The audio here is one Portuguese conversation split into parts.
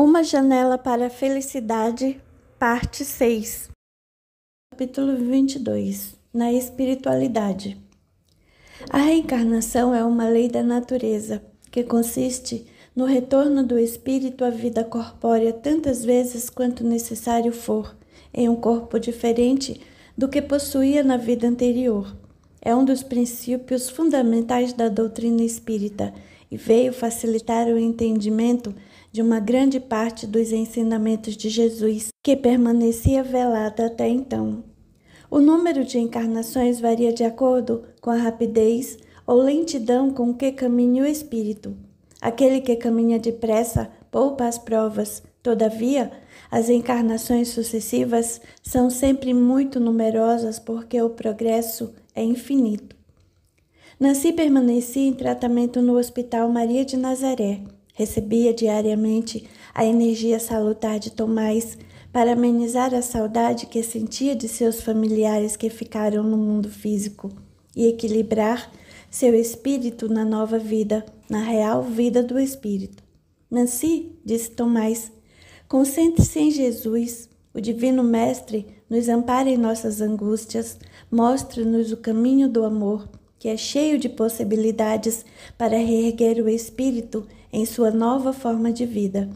Uma janela para a felicidade, parte 6. Capítulo 22. Na espiritualidade. A reencarnação é uma lei da natureza que consiste no retorno do espírito à vida corpórea tantas vezes quanto necessário for, em um corpo diferente do que possuía na vida anterior. É um dos princípios fundamentais da doutrina espírita e veio facilitar o entendimento de uma grande parte dos ensinamentos de Jesus, que permanecia velada até então. O número de encarnações varia de acordo com a rapidez ou lentidão com que caminha o espírito. Aquele que caminha depressa poupa as provas, Todavia, as encarnações sucessivas são sempre muito numerosas porque o progresso é infinito. Nancy permaneci em tratamento no Hospital Maria de Nazaré. Recebia diariamente a energia salutar de Tomás para amenizar a saudade que sentia de seus familiares que ficaram no mundo físico e equilibrar seu espírito na nova vida, na real vida do espírito. Nancy, disse Tomás, concentre-se em Jesus, o Divino Mestre, nos ampare em nossas angústias, mostre-nos o caminho do amor, que é cheio de possibilidades para reerguer o espírito em sua nova forma de vida,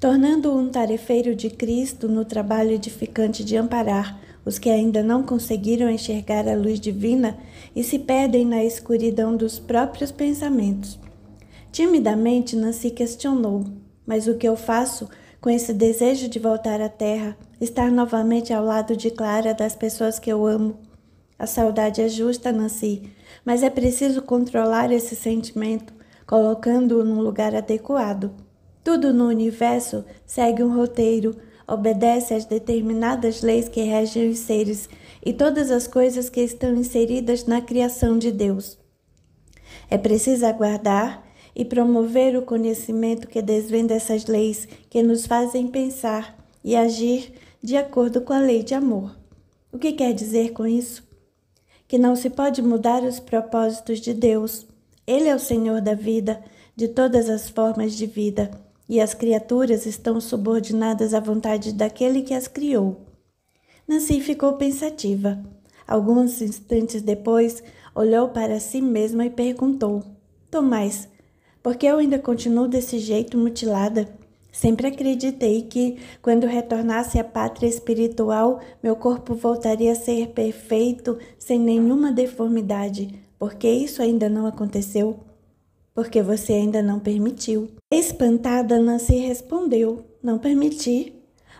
tornando-o um tarefeiro de Cristo no trabalho edificante de amparar os que ainda não conseguiram enxergar a luz divina e se perdem na escuridão dos próprios pensamentos. Timidamente, Nancy questionou: Mas o que eu faço com esse desejo de voltar à terra, estar novamente ao lado de Clara, das pessoas que eu amo? A saudade é justa, Nancy, mas é preciso controlar esse sentimento colocando-o num lugar adequado. Tudo no universo segue um roteiro, obedece às determinadas leis que regem os seres e todas as coisas que estão inseridas na criação de Deus. É preciso aguardar e promover o conhecimento que desvenda essas leis que nos fazem pensar e agir de acordo com a lei de amor. O que quer dizer com isso? Que não se pode mudar os propósitos de Deus ele é o Senhor da vida, de todas as formas de vida, e as criaturas estão subordinadas à vontade daquele que as criou. Nancy ficou pensativa. Alguns instantes depois, olhou para si mesma e perguntou: Tomás, por que eu ainda continuo desse jeito mutilada? Sempre acreditei que, quando retornasse à pátria espiritual, meu corpo voltaria a ser perfeito, sem nenhuma deformidade porque isso ainda não aconteceu, porque você ainda não permitiu. Espantada, Nancy respondeu: Não permiti.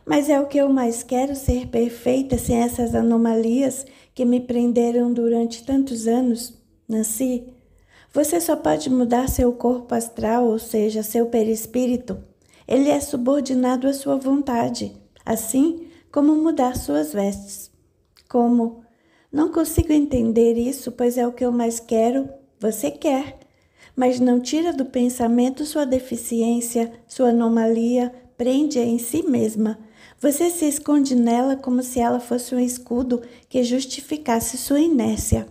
Mas é o que eu mais quero ser perfeita sem essas anomalias que me prenderam durante tantos anos. Nancy, você só pode mudar seu corpo astral, ou seja, seu perispírito. Ele é subordinado à sua vontade, assim como mudar suas vestes. Como não consigo entender isso, pois é o que eu mais quero. Você quer, mas não tira do pensamento sua deficiência, sua anomalia, prende-a em si mesma. Você se esconde nela como se ela fosse um escudo que justificasse sua inércia.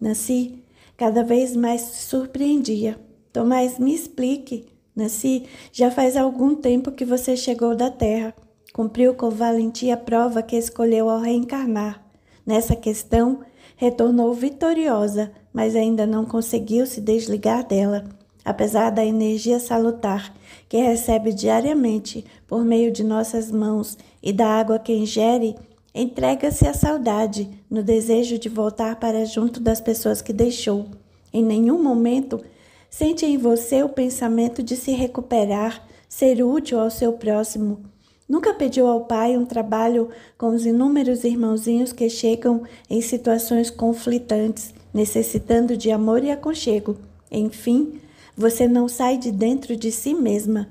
Nancy cada vez mais se surpreendia. Tomás, me explique. Nancy, já faz algum tempo que você chegou da Terra. Cumpriu com valentia a prova que escolheu ao reencarnar. Nessa questão, retornou vitoriosa, mas ainda não conseguiu se desligar dela. Apesar da energia salutar que recebe diariamente por meio de nossas mãos e da água que ingere, entrega-se à saudade, no desejo de voltar para junto das pessoas que deixou. Em nenhum momento sente em você o pensamento de se recuperar, ser útil ao seu próximo. Nunca pediu ao pai um trabalho com os inúmeros irmãozinhos que chegam em situações conflitantes, necessitando de amor e aconchego. Enfim, você não sai de dentro de si mesma.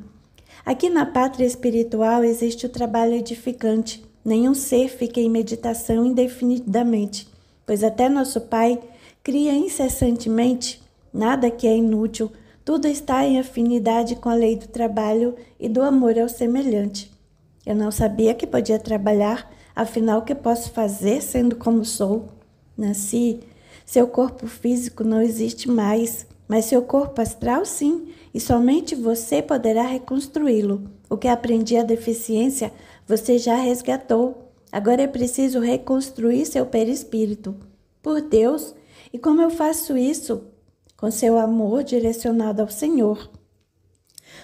Aqui na pátria espiritual existe o trabalho edificante. Nenhum ser fica em meditação indefinidamente, pois até nosso Pai cria incessantemente nada que é inútil, tudo está em afinidade com a lei do trabalho e do amor ao semelhante. Eu não sabia que podia trabalhar, afinal, o que posso fazer sendo como sou? Nasci. Né? Seu corpo físico não existe mais, mas seu corpo astral sim, e somente você poderá reconstruí-lo. O que aprendi a deficiência, você já resgatou. Agora é preciso reconstruir seu perispírito. Por Deus, e como eu faço isso? Com seu amor direcionado ao Senhor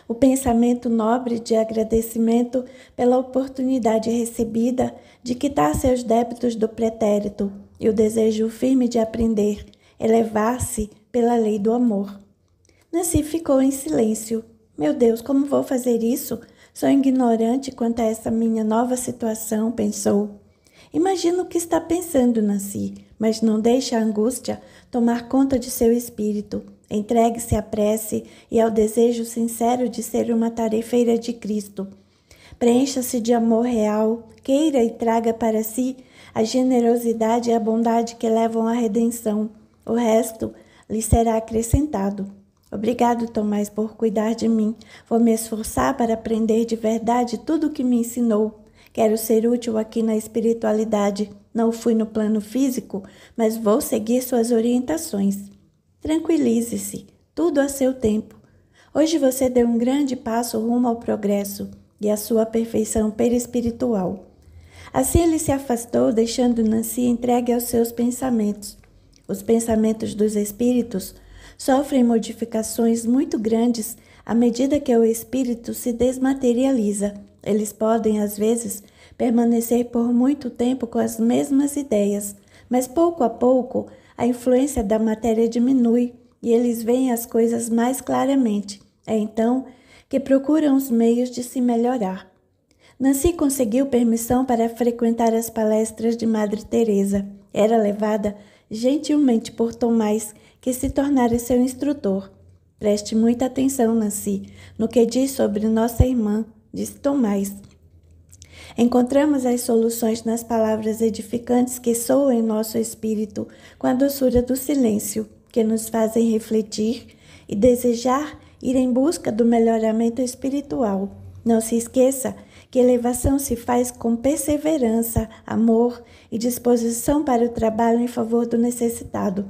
o pensamento nobre de agradecimento pela oportunidade recebida de quitar seus débitos do pretérito e o desejo firme de aprender, elevar-se pela lei do amor. Nancy ficou em silêncio. Meu Deus, como vou fazer isso? Sou ignorante quanto a essa minha nova situação, pensou. Imagino o que está pensando, Nancy, mas não deixe a angústia tomar conta de seu espírito. Entregue-se à prece e ao desejo sincero de ser uma tarefeira de Cristo. Preencha-se de amor real, queira e traga para si a generosidade e a bondade que levam à redenção. O resto lhe será acrescentado. Obrigado, Tomás, por cuidar de mim. Vou me esforçar para aprender de verdade tudo o que me ensinou. Quero ser útil aqui na espiritualidade. Não fui no plano físico, mas vou seguir suas orientações. Tranquilize-se, tudo a seu tempo. Hoje você deu um grande passo rumo ao progresso e à sua perfeição perispiritual. Assim ele se afastou, deixando Nancy entregue aos seus pensamentos. Os pensamentos dos espíritos sofrem modificações muito grandes à medida que o espírito se desmaterializa. Eles podem, às vezes, permanecer por muito tempo com as mesmas ideias, mas pouco a pouco a influência da matéria diminui e eles veem as coisas mais claramente. É então que procuram os meios de se melhorar. Nancy conseguiu permissão para frequentar as palestras de Madre Teresa. Era levada gentilmente por Tomás, que se tornara seu instrutor. Preste muita atenção, Nancy, no que diz sobre nossa irmã, disse Tomás. Encontramos as soluções nas palavras edificantes que soam em nosso espírito com a doçura do silêncio, que nos fazem refletir e desejar ir em busca do melhoramento espiritual. Não se esqueça que elevação se faz com perseverança, amor e disposição para o trabalho em favor do necessitado.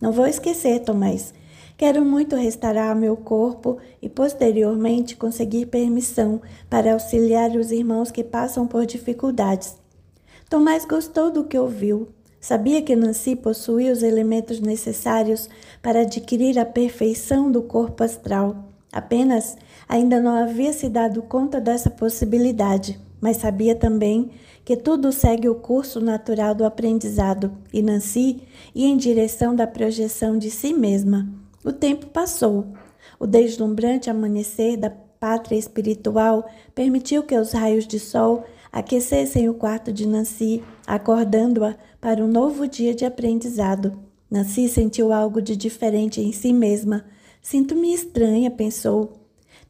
Não vou esquecer, Tomás, Quero muito restaurar meu corpo e posteriormente conseguir permissão para auxiliar os irmãos que passam por dificuldades. Tomás gostou do que ouviu. Sabia que Nancy possuía os elementos necessários para adquirir a perfeição do corpo astral. Apenas ainda não havia se dado conta dessa possibilidade, mas sabia também que tudo segue o curso natural do aprendizado e Nancy ia em direção da projeção de si mesma o tempo passou. O deslumbrante amanhecer da pátria espiritual permitiu que os raios de sol aquecessem o quarto de Nancy, acordando-a para um novo dia de aprendizado. Nancy sentiu algo de diferente em si mesma. Sinto-me estranha, pensou.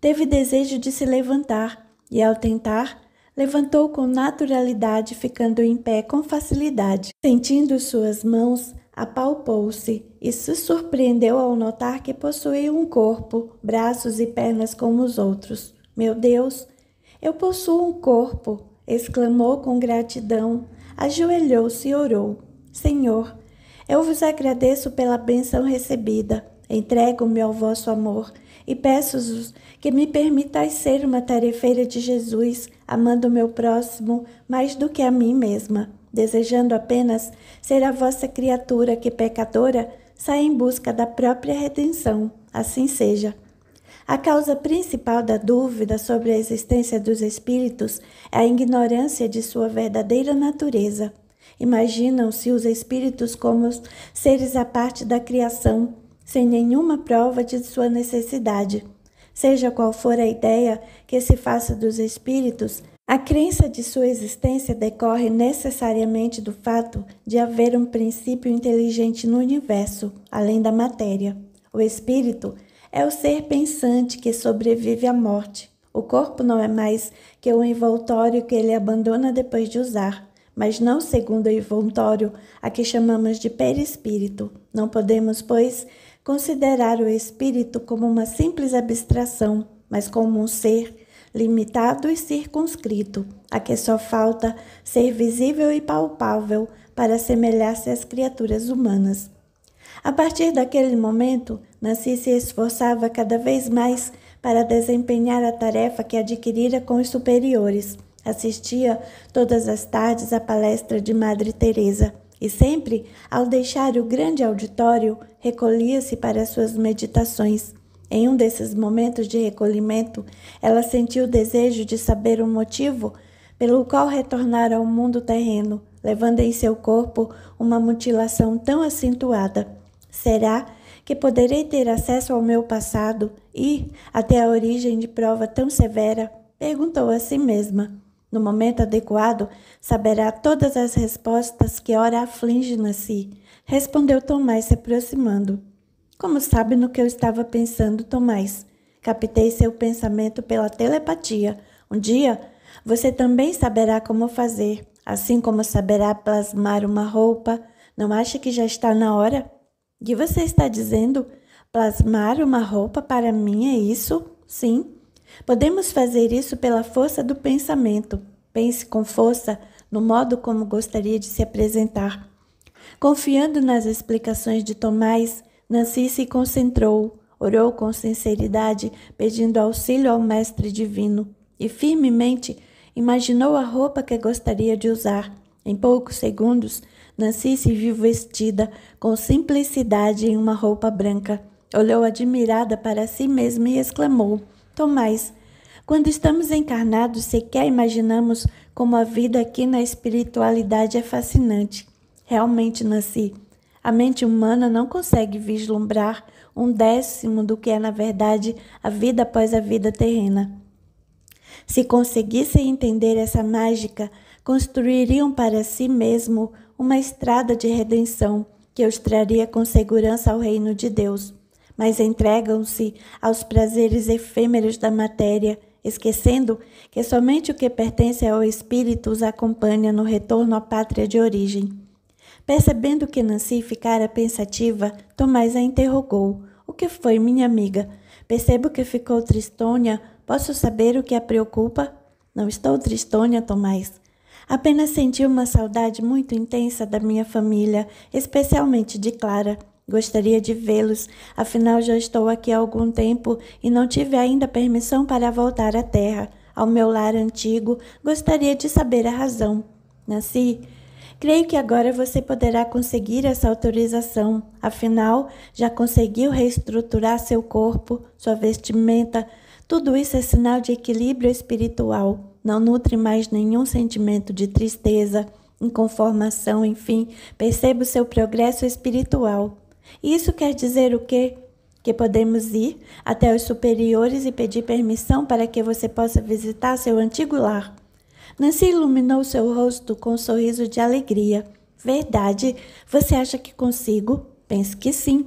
Teve desejo de se levantar e, ao tentar, levantou com naturalidade, ficando em pé com facilidade. Sentindo suas mãos, apalpou-se e se surpreendeu ao notar que possuía um corpo, braços e pernas como os outros. Meu Deus, eu possuo um corpo! exclamou com gratidão, ajoelhou-se e orou. Senhor, eu vos agradeço pela bênção recebida, entrego-me ao vosso amor e peço-vos que me permitas ser uma tarefeira de Jesus, amando o meu próximo mais do que a mim mesma, desejando apenas ser a vossa criatura que, pecadora, sai em busca da própria redenção. Assim seja. A causa principal da dúvida sobre a existência dos espíritos é a ignorância de sua verdadeira natureza. Imaginam-se os espíritos como seres à parte da criação, sem nenhuma prova de sua necessidade. Seja qual for a ideia que se faça dos espíritos, a crença de sua existência decorre necessariamente do fato de haver um princípio inteligente no universo, além da matéria. O espírito é o ser pensante que sobrevive à morte. O corpo não é mais que um envoltório que ele abandona depois de usar, mas não segundo o envoltório a que chamamos de perispírito. Não podemos, pois, Considerar o espírito como uma simples abstração, mas como um ser limitado e circunscrito, a que só falta ser visível e palpável para assemelhar-se às criaturas humanas. A partir daquele momento, Nancy se esforçava cada vez mais para desempenhar a tarefa que adquirira com os superiores. Assistia todas as tardes à palestra de Madre Teresa e sempre, ao deixar o grande auditório, recolhia-se para suas meditações. Em um desses momentos de recolhimento, ela sentiu o desejo de saber o motivo pelo qual retornara ao mundo terreno, levando em seu corpo uma mutilação tão acentuada. Será que poderei ter acesso ao meu passado e até a origem de prova tão severa? Perguntou a si mesma. No momento adequado, saberá todas as respostas que ora aflige si", Respondeu Tomás se aproximando. Como sabe no que eu estava pensando, Tomás? Captei seu pensamento pela telepatia. Um dia, você também saberá como fazer, assim como saberá plasmar uma roupa. Não acha que já está na hora? E você está dizendo? Plasmar uma roupa para mim é isso? Sim. Podemos fazer isso pela força do pensamento. Pense com força no modo como gostaria de se apresentar. Confiando nas explicações de Tomás, Nancy se concentrou, orou com sinceridade, pedindo auxílio ao Mestre Divino e firmemente imaginou a roupa que gostaria de usar. Em poucos segundos, Nancy se viu vestida com simplicidade em uma roupa branca. Olhou admirada para si mesma e exclamou: Tomás, quando estamos encarnados, sequer imaginamos como a vida aqui na espiritualidade é fascinante. Realmente, nasci. a mente humana não consegue vislumbrar um décimo do que é, na verdade, a vida após a vida terrena. Se conseguissem entender essa mágica, construiriam para si mesmo uma estrada de redenção que os traria com segurança ao reino de Deus mas entregam-se aos prazeres efêmeros da matéria, esquecendo que somente o que pertence ao espírito os acompanha no retorno à pátria de origem. Percebendo que Nancy ficara pensativa, Tomás a interrogou: O que foi, minha amiga? Percebo que ficou tristonha. Posso saber o que a preocupa? Não estou tristonha, Tomás. Apenas senti uma saudade muito intensa da minha família, especialmente de Clara. Gostaria de vê-los, afinal já estou aqui há algum tempo e não tive ainda permissão para voltar à terra, ao meu lar antigo. Gostaria de saber a razão. Nasci. creio que agora você poderá conseguir essa autorização. Afinal, já conseguiu reestruturar seu corpo, sua vestimenta. Tudo isso é sinal de equilíbrio espiritual. Não nutre mais nenhum sentimento de tristeza, inconformação, enfim. Perceba o seu progresso espiritual. Isso quer dizer o quê? Que podemos ir até os superiores e pedir permissão para que você possa visitar seu antigo lar. Nancy iluminou seu rosto com um sorriso de alegria. Verdade, você acha que consigo? Penso que sim.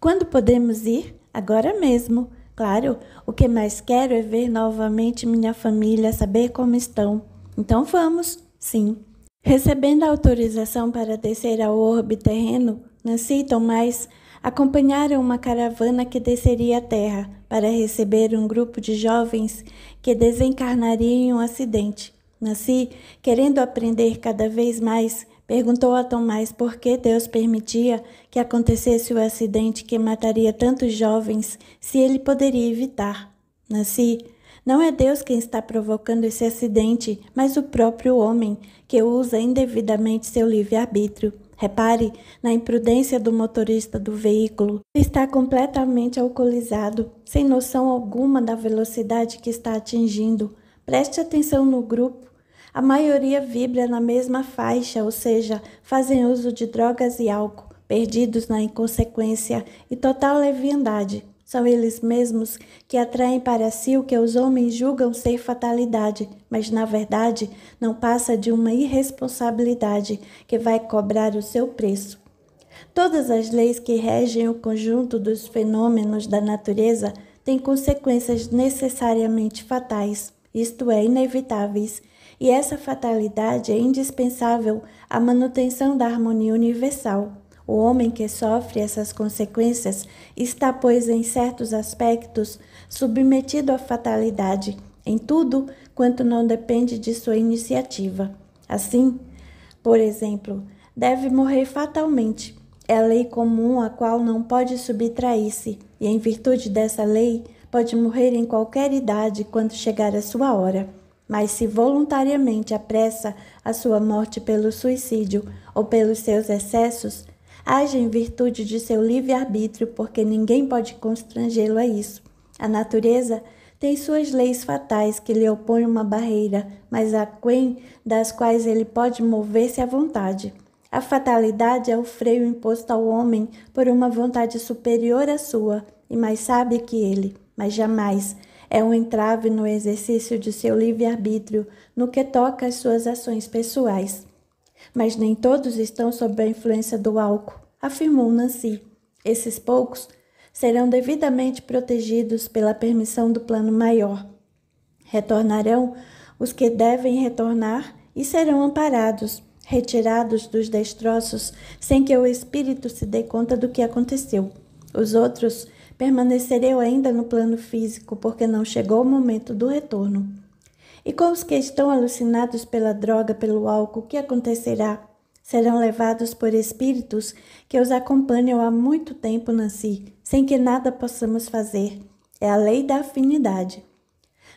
Quando podemos ir? Agora mesmo. Claro, o que mais quero é ver novamente minha família, saber como estão. Então vamos, sim. Recebendo a autorização para descer ao orbe terreno, Nancy né, e Tomás acompanharam uma caravana que desceria a terra para receber um grupo de jovens que desencarnaria em um acidente. Nancy, querendo aprender cada vez mais, perguntou a Tomás por que Deus permitia que acontecesse o acidente que mataria tantos jovens se ele poderia evitar. Nancy, não é Deus quem está provocando esse acidente, mas o próprio homem, que usa indevidamente seu livre-arbítrio. Repare na imprudência do motorista do veículo. Está completamente alcoolizado, sem noção alguma da velocidade que está atingindo. Preste atenção no grupo. A maioria vibra na mesma faixa, ou seja, fazem uso de drogas e álcool, perdidos na inconsequência e total leviandade. São eles mesmos que atraem para si o que os homens julgam ser fatalidade, mas na verdade não passa de uma irresponsabilidade que vai cobrar o seu preço. Todas as leis que regem o conjunto dos fenômenos da natureza têm consequências necessariamente fatais, isto é, inevitáveis, e essa fatalidade é indispensável à manutenção da harmonia universal. O homem que sofre essas consequências está, pois, em certos aspectos, submetido à fatalidade em tudo quanto não depende de sua iniciativa. Assim, por exemplo, deve morrer fatalmente. É lei comum a qual não pode subtrair-se, e em virtude dessa lei, pode morrer em qualquer idade quando chegar a sua hora. Mas se voluntariamente apressa a sua morte pelo suicídio ou pelos seus excessos, age em virtude de seu livre-arbítrio, porque ninguém pode constrangê-lo a isso. A natureza tem suas leis fatais que lhe opõem uma barreira, mas quem das quais ele pode mover-se à vontade. A fatalidade é o freio imposto ao homem por uma vontade superior à sua e mais sábia que ele, mas jamais é um entrave no exercício de seu livre-arbítrio no que toca às suas ações pessoais mas nem todos estão sob a influência do álcool, afirmou Nancy. Esses poucos serão devidamente protegidos pela permissão do plano maior. Retornarão os que devem retornar e serão amparados, retirados dos destroços sem que o espírito se dê conta do que aconteceu. Os outros permanecerão ainda no plano físico porque não chegou o momento do retorno. E com os que estão alucinados pela droga, pelo álcool, o que acontecerá? Serão levados por espíritos que os acompanham há muito tempo, Nancy, sem que nada possamos fazer. É a lei da afinidade.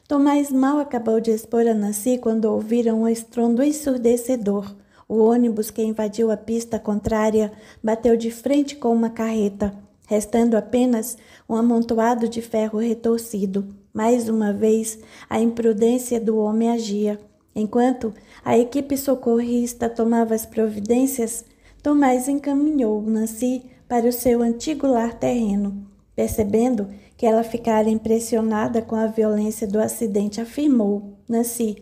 Tomás mal acabou de expor a Nancy quando ouviram um estrondo ensurdecedor. O ônibus que invadiu a pista contrária bateu de frente com uma carreta, restando apenas um amontoado de ferro retorcido. Mais uma vez, a imprudência do homem agia. Enquanto a equipe socorrista tomava as providências, Tomás encaminhou Nancy para o seu antigo lar terreno. Percebendo que ela ficara impressionada com a violência do acidente, afirmou: Nancy,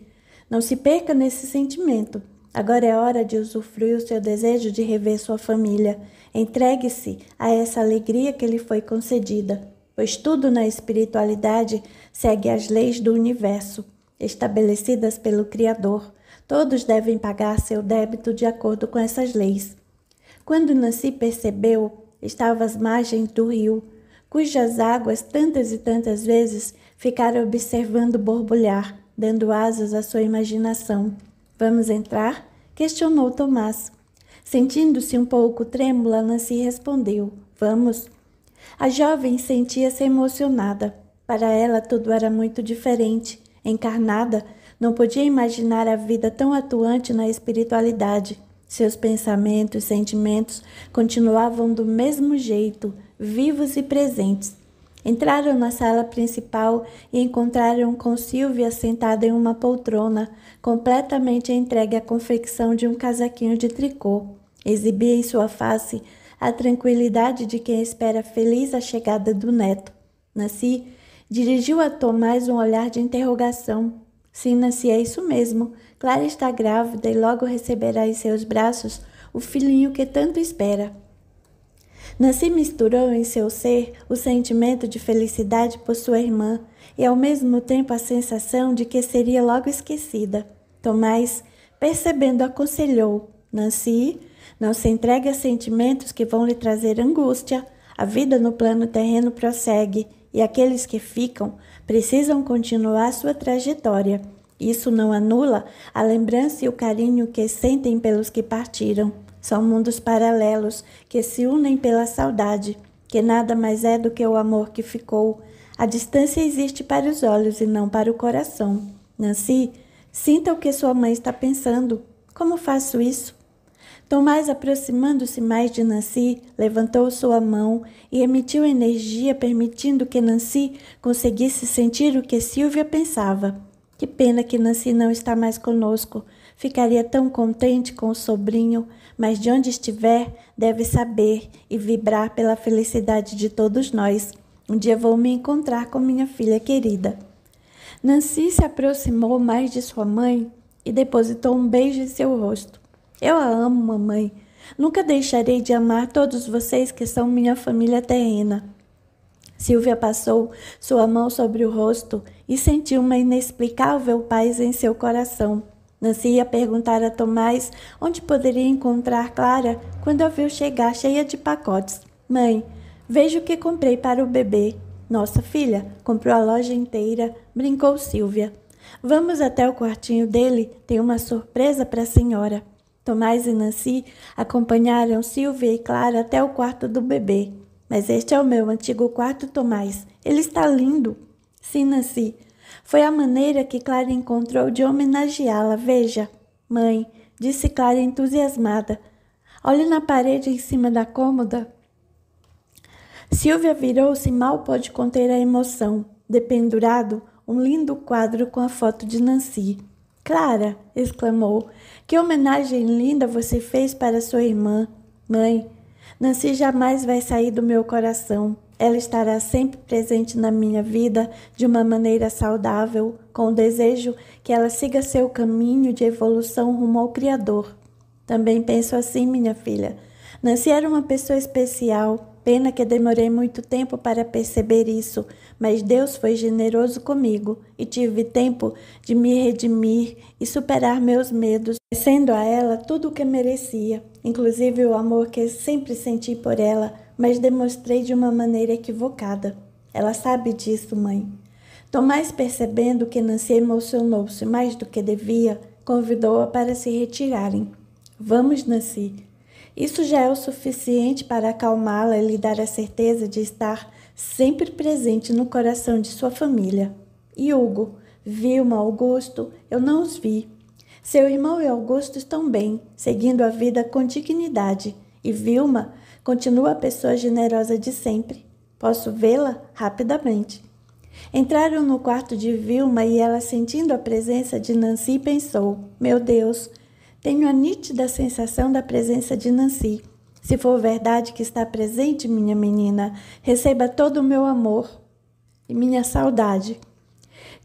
não se perca nesse sentimento. Agora é hora de usufruir o seu desejo de rever sua família. Entregue-se a essa alegria que lhe foi concedida pois tudo na espiritualidade segue as leis do universo, estabelecidas pelo Criador. Todos devem pagar seu débito de acordo com essas leis. Quando Nancy percebeu, estava às margens do rio, cujas águas tantas e tantas vezes ficaram observando borbulhar, dando asas à sua imaginação. Vamos entrar? questionou Tomás. Sentindo-se um pouco trêmula, Nancy respondeu: Vamos. A jovem sentia-se emocionada. Para ela, tudo era muito diferente. Encarnada, não podia imaginar a vida tão atuante na espiritualidade. Seus pensamentos e sentimentos continuavam do mesmo jeito, vivos e presentes. Entraram na sala principal e encontraram com Silvia sentada em uma poltrona, completamente entregue à confecção de um casaquinho de tricô. Exibia em sua face a tranquilidade de quem espera feliz a chegada do neto. Nancy dirigiu a Tomás um olhar de interrogação. Sim, Nancy, é isso mesmo. Clara está grávida e logo receberá em seus braços o filhinho que tanto espera. Nancy misturou em seu ser o sentimento de felicidade por sua irmã e ao mesmo tempo a sensação de que seria logo esquecida. Tomás, percebendo, aconselhou: Nancy, não se entregue a sentimentos que vão lhe trazer angústia. A vida no plano terreno prossegue e aqueles que ficam precisam continuar sua trajetória. Isso não anula a lembrança e o carinho que sentem pelos que partiram. São mundos paralelos que se unem pela saudade, que nada mais é do que o amor que ficou. A distância existe para os olhos e não para o coração. Nancy, sinta o que sua mãe está pensando. Como faço isso? Tomás, aproximando-se mais de Nancy, levantou sua mão e emitiu energia, permitindo que Nancy conseguisse sentir o que Silvia pensava. Que pena que Nancy não está mais conosco. Ficaria tão contente com o sobrinho, mas de onde estiver, deve saber e vibrar pela felicidade de todos nós. Um dia vou me encontrar com minha filha querida. Nancy se aproximou mais de sua mãe e depositou um beijo em seu rosto. Eu a amo, mamãe. Nunca deixarei de amar todos vocês que são minha família terrena. Silvia passou sua mão sobre o rosto e sentiu uma inexplicável paz em seu coração. Nancy ia perguntar a Tomás onde poderia encontrar Clara quando a viu chegar cheia de pacotes. Mãe, veja o que comprei para o bebê. Nossa filha comprou a loja inteira, brincou Silvia. Vamos até o quartinho dele, tem uma surpresa para a senhora. Tomás e Nancy acompanharam Silvia e Clara até o quarto do bebê. Mas este é o meu antigo quarto, Tomás. Ele está lindo. Sim, Nancy. Foi a maneira que Clara encontrou de homenageá-la. Veja, mãe, disse Clara entusiasmada. Olhe na parede em cima da cômoda. Silvia virou-se e mal pôde conter a emoção. Dependurado, um lindo quadro com a foto de Nancy. Clara, exclamou, que homenagem linda você fez para sua irmã. Mãe, Nancy jamais vai sair do meu coração. Ela estará sempre presente na minha vida de uma maneira saudável, com o desejo que ela siga seu caminho de evolução rumo ao Criador. Também penso assim, minha filha. Nancy era uma pessoa especial Pena que demorei muito tempo para perceber isso, mas Deus foi generoso comigo e tive tempo de me redimir e superar meus medos, sendo a ela tudo o que merecia, inclusive o amor que sempre senti por ela, mas demonstrei de uma maneira equivocada. Ela sabe disso, mãe. Tomás, percebendo que Nancy emocionou-se mais do que devia, convidou-a para se retirarem. Vamos, Nancy, isso já é o suficiente para acalmá-la e lhe dar a certeza de estar sempre presente no coração de sua família. E Hugo, Vilma, Augusto, eu não os vi. Seu irmão e Augusto estão bem, seguindo a vida com dignidade, e Vilma continua a pessoa generosa de sempre. Posso vê-la rapidamente. Entraram no quarto de Vilma e ela, sentindo a presença de Nancy, pensou: Meu Deus, tenho a nítida sensação da presença de Nancy. Se for verdade que está presente, minha menina, receba todo o meu amor e minha saudade.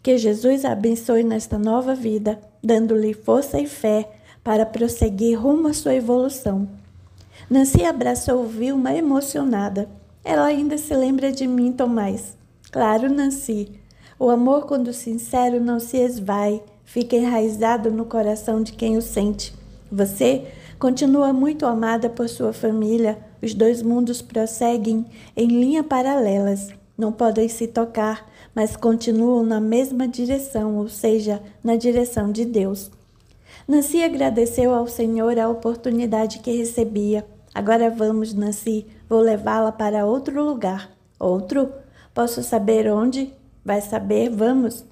Que Jesus a abençoe nesta nova vida, dando-lhe força e fé para prosseguir rumo à sua evolução. Nancy abraçou Vilma emocionada. Ela ainda se lembra de mim, Tomás. Claro, Nancy. O amor, quando sincero, não se esvai fica enraizado no coração de quem o sente. Você continua muito amada por sua família. Os dois mundos prosseguem em linha paralelas. Não podem se tocar, mas continuam na mesma direção, ou seja, na direção de Deus. Nancy agradeceu ao Senhor a oportunidade que recebia. Agora vamos, Nancy, vou levá-la para outro lugar. Outro? Posso saber onde? Vai saber, vamos.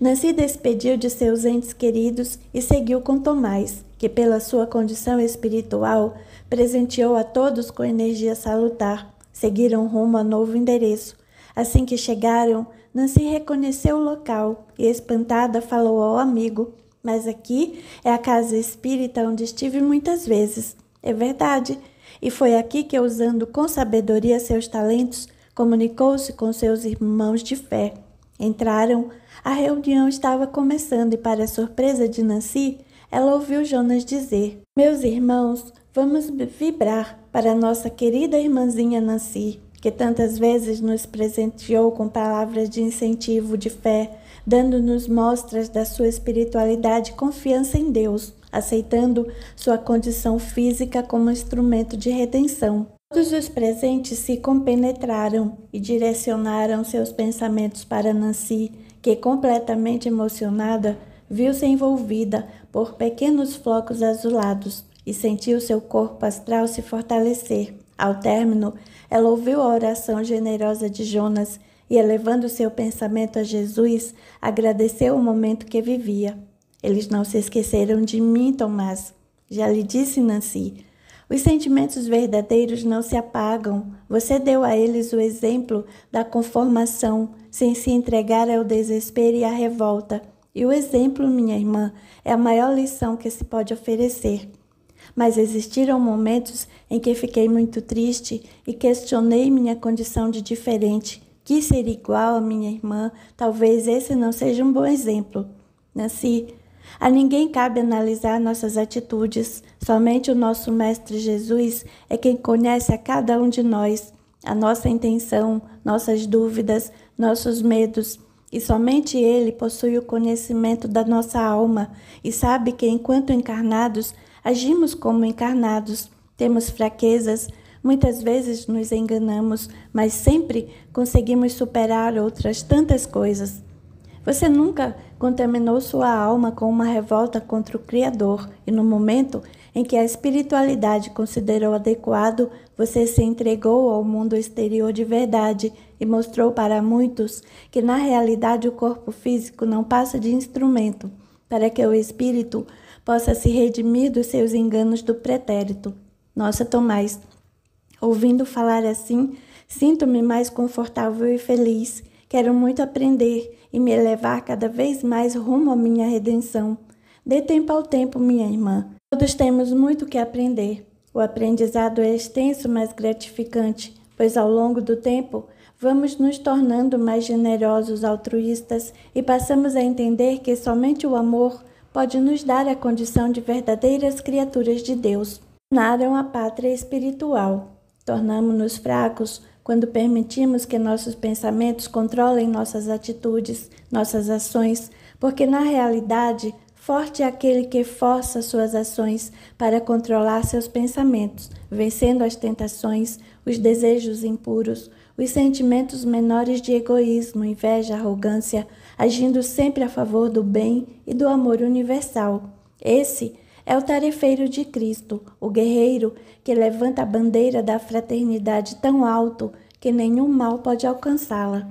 Nancy despediu de seus entes queridos e seguiu com Tomás, que, pela sua condição espiritual, presenteou a todos com energia salutar. Seguiram rumo a novo endereço. Assim que chegaram, Nancy reconheceu o local e, espantada, falou ao amigo: Mas aqui é a casa espírita onde estive muitas vezes. É verdade. E foi aqui que, usando com sabedoria seus talentos, comunicou-se com seus irmãos de fé. Entraram a reunião estava começando e, para surpresa de Nancy, ela ouviu Jonas dizer: Meus irmãos, vamos vibrar para nossa querida irmãzinha Nancy, que tantas vezes nos presenteou com palavras de incentivo de fé, dando-nos mostras da sua espiritualidade e confiança em Deus aceitando sua condição física como instrumento de redenção. Todos os presentes se compenetraram e direcionaram seus pensamentos para Nancy, que, completamente emocionada, viu-se envolvida por pequenos flocos azulados e sentiu seu corpo astral se fortalecer. Ao término, ela ouviu a oração generosa de Jonas e, elevando seu pensamento a Jesus, agradeceu o momento que vivia. Eles não se esqueceram de mim, Tomás. Já lhe disse Nancy os sentimentos verdadeiros não se apagam. Você deu a eles o exemplo da conformação, sem se entregar ao desespero e à revolta. E o exemplo, minha irmã, é a maior lição que se pode oferecer. Mas existiram momentos em que fiquei muito triste e questionei minha condição de diferente. Quis ser igual à minha irmã, talvez esse não seja um bom exemplo. Nasci a ninguém cabe analisar nossas atitudes, somente o nosso Mestre Jesus é quem conhece a cada um de nós, a nossa intenção, nossas dúvidas, nossos medos. E somente Ele possui o conhecimento da nossa alma e sabe que, enquanto encarnados, agimos como encarnados, temos fraquezas, muitas vezes nos enganamos, mas sempre conseguimos superar outras tantas coisas. Você nunca contaminou sua alma com uma revolta contra o Criador, e no momento em que a espiritualidade considerou adequado, você se entregou ao mundo exterior de verdade e mostrou para muitos que na realidade o corpo físico não passa de instrumento para que o espírito possa se redimir dos seus enganos do pretérito. Nossa Tomás, ouvindo falar assim, sinto-me mais confortável e feliz. Quero muito aprender e me elevar cada vez mais rumo à minha redenção. Dê tempo ao tempo, minha irmã. Todos temos muito que aprender. O aprendizado é extenso, mas gratificante, pois ao longo do tempo vamos nos tornando mais generosos, altruístas e passamos a entender que somente o amor pode nos dar a condição de verdadeiras criaturas de Deus. é a pátria espiritual. Tornamos-nos fracos quando permitimos que nossos pensamentos controlem nossas atitudes, nossas ações, porque na realidade, forte é aquele que força suas ações para controlar seus pensamentos, vencendo as tentações, os desejos impuros, os sentimentos menores de egoísmo, inveja, arrogância, agindo sempre a favor do bem e do amor universal. Esse é o tarefeiro de Cristo, o guerreiro que levanta a bandeira da fraternidade tão alto que nenhum mal pode alcançá-la.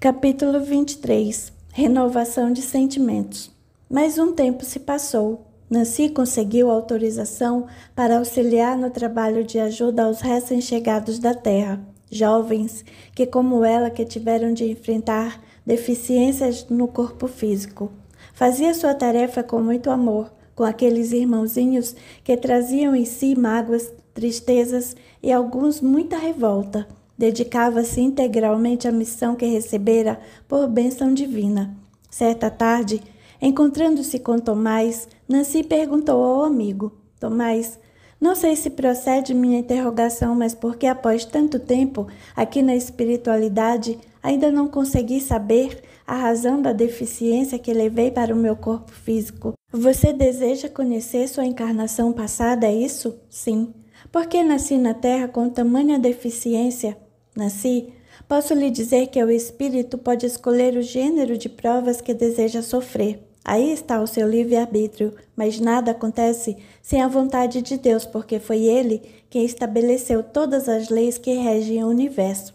Capítulo 23 Renovação de sentimentos. Mais um tempo se passou. Nancy conseguiu autorização para auxiliar no trabalho de ajuda aos recém-chegados da terra, jovens que, como ela, que tiveram de enfrentar deficiências no corpo físico. Fazia sua tarefa com muito amor, com aqueles irmãozinhos que traziam em si mágoas, tristezas e alguns muita revolta. Dedicava-se integralmente à missão que recebera por bênção divina. Certa tarde, encontrando-se com Tomás, Nancy perguntou ao amigo: Tomás, não sei se procede minha interrogação, mas porque após tanto tempo aqui na espiritualidade ainda não consegui saber a razão da deficiência que levei para o meu corpo físico? Você deseja conhecer sua encarnação passada, é isso? Sim. Porque nasci na Terra com tamanha deficiência? Nasci? Posso lhe dizer que o espírito pode escolher o gênero de provas que deseja sofrer. Aí está o seu livre-arbítrio, mas nada acontece sem a vontade de Deus, porque foi Ele quem estabeleceu todas as leis que regem o universo.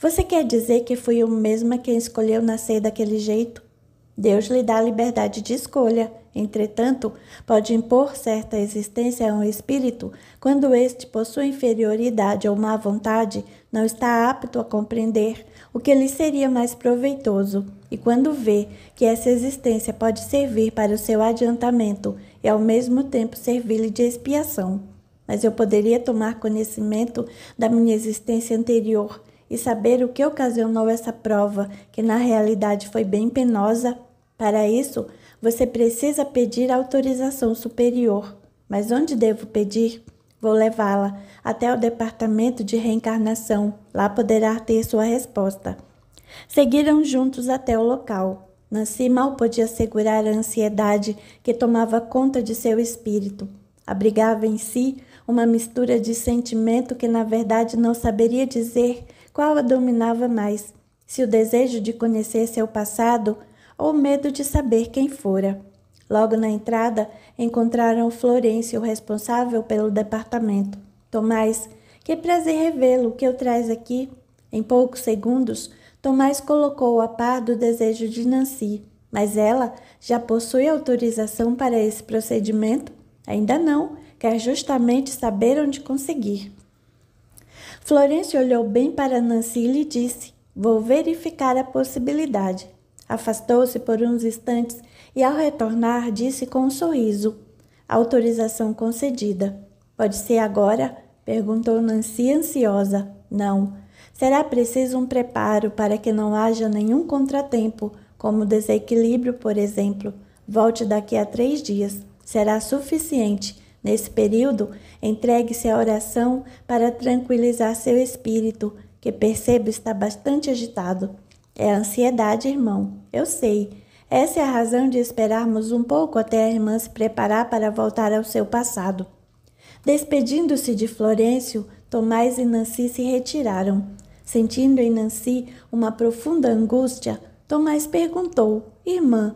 Você quer dizer que fui eu mesma quem escolheu nascer daquele jeito? Deus lhe dá a liberdade de escolha Entretanto, pode impor certa existência a um espírito quando este, por sua inferioridade ou má vontade, não está apto a compreender o que lhe seria mais proveitoso. E quando vê que essa existência pode servir para o seu adiantamento e ao mesmo tempo servir-lhe de expiação. Mas eu poderia tomar conhecimento da minha existência anterior e saber o que ocasionou essa prova, que na realidade foi bem penosa. Para isso, você precisa pedir autorização superior. Mas onde devo pedir? Vou levá-la até o departamento de reencarnação. Lá poderá ter sua resposta. Seguiram juntos até o local. Nancy mal podia segurar a ansiedade que tomava conta de seu espírito. Abrigava em si uma mistura de sentimento que, na verdade, não saberia dizer qual a dominava mais: se o desejo de conhecer seu passado ou medo de saber quem fora. Logo na entrada, encontraram Florencio, responsável pelo departamento. Tomás, que prazer revê-lo, que eu traz aqui? Em poucos segundos, Tomás colocou a par do desejo de Nancy. Mas ela já possui autorização para esse procedimento? Ainda não, quer justamente saber onde conseguir. Florence olhou bem para Nancy e lhe disse: Vou verificar a possibilidade. Afastou-se por uns instantes e, ao retornar, disse com um sorriso: Autorização concedida. Pode ser agora? perguntou Nancy ansiosa. Não. Será preciso um preparo para que não haja nenhum contratempo, como desequilíbrio, por exemplo. Volte daqui a três dias. Será suficiente. Nesse período, entregue-se à oração para tranquilizar seu espírito, que percebo está bastante agitado. É ansiedade, irmão. Eu sei. Essa é a razão de esperarmos um pouco até a irmã se preparar para voltar ao seu passado. Despedindo-se de Florencio, Tomás e Nancy se retiraram. Sentindo em Nancy uma profunda angústia, Tomás perguntou: Irmã,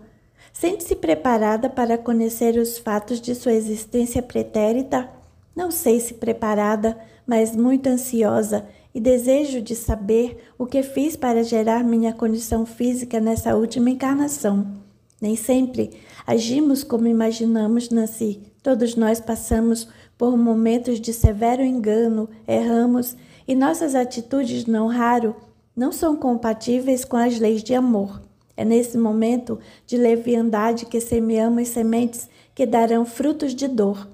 sente-se preparada para conhecer os fatos de sua existência pretérita? Não sei se preparada, mas muito ansiosa e desejo de saber o que fiz para gerar minha condição física nessa última encarnação. Nem sempre agimos como imaginamos, nasci. Todos nós passamos por momentos de severo engano, erramos e nossas atitudes, não raro, não são compatíveis com as leis de amor. É nesse momento de leviandade que semeamos sementes que darão frutos de dor.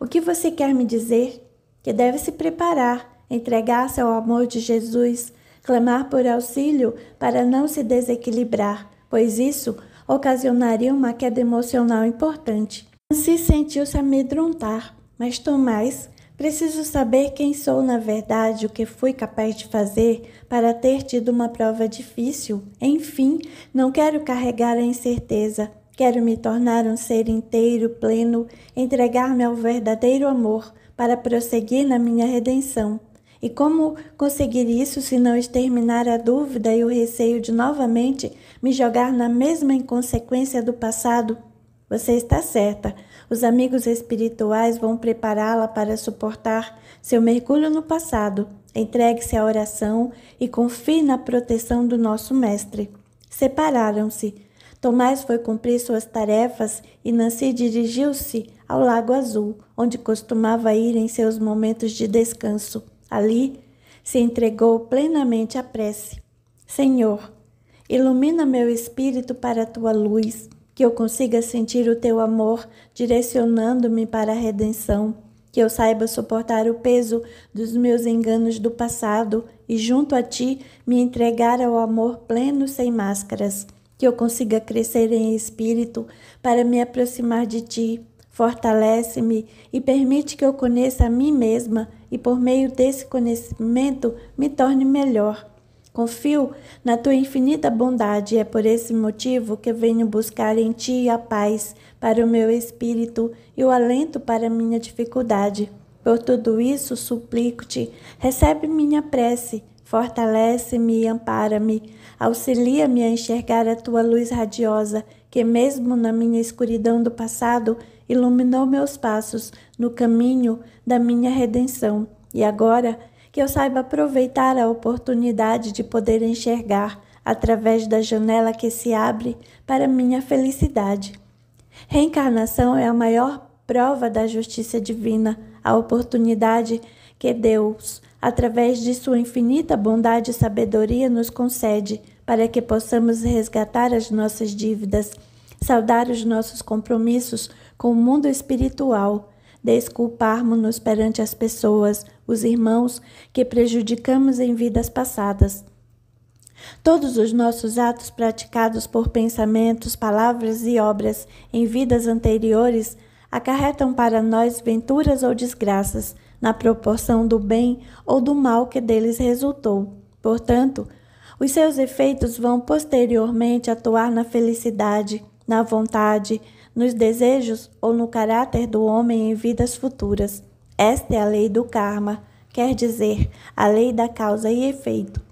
O que você quer me dizer? Que deve se preparar entregar-se ao amor de Jesus, clamar por auxílio para não se desequilibrar, pois isso ocasionaria uma queda emocional importante. Se sentiu-se amedrontar, mas Tomás, preciso saber quem sou na verdade, o que fui capaz de fazer para ter tido uma prova difícil. Enfim, não quero carregar a incerteza. Quero me tornar um ser inteiro, pleno, entregar-me ao verdadeiro amor para prosseguir na minha redenção. E como conseguir isso se não exterminar a dúvida e o receio de novamente me jogar na mesma inconsequência do passado? Você está certa. Os amigos espirituais vão prepará-la para suportar seu mergulho no passado. Entregue-se à oração e confie na proteção do nosso mestre. Separaram-se. Tomás foi cumprir suas tarefas e Nancy dirigiu-se ao Lago Azul, onde costumava ir em seus momentos de descanso. Ali, se entregou plenamente à prece: Senhor, ilumina meu espírito para a tua luz, que eu consiga sentir o teu amor direcionando-me para a redenção, que eu saiba suportar o peso dos meus enganos do passado e, junto a ti, me entregar ao amor pleno sem máscaras. Que eu consiga crescer em espírito para me aproximar de ti. Fortalece-me e permite que eu conheça a mim mesma e por meio desse conhecimento me torne melhor. Confio na tua infinita bondade e é por esse motivo que venho buscar em ti a paz para o meu espírito e o alento para minha dificuldade. Por tudo isso, suplico-te, recebe minha prece Fortalece-me e ampara-me. Auxilia-me a enxergar a tua luz radiosa, que, mesmo na minha escuridão do passado, iluminou meus passos no caminho da minha redenção. E agora, que eu saiba aproveitar a oportunidade de poder enxergar através da janela que se abre para minha felicidade. Reencarnação é a maior prova da justiça divina, a oportunidade que Deus através de sua infinita bondade e sabedoria, nos concede para que possamos resgatar as nossas dívidas, saudar os nossos compromissos com o mundo espiritual, desculparmos-nos perante as pessoas, os irmãos que prejudicamos em vidas passadas. Todos os nossos atos praticados por pensamentos, palavras e obras em vidas anteriores acarretam para nós venturas ou desgraças na proporção do bem ou do mal que deles resultou. Portanto, os seus efeitos vão posteriormente atuar na felicidade, na vontade, nos desejos ou no caráter do homem em vidas futuras. Esta é a lei do karma, quer dizer, a lei da causa e efeito.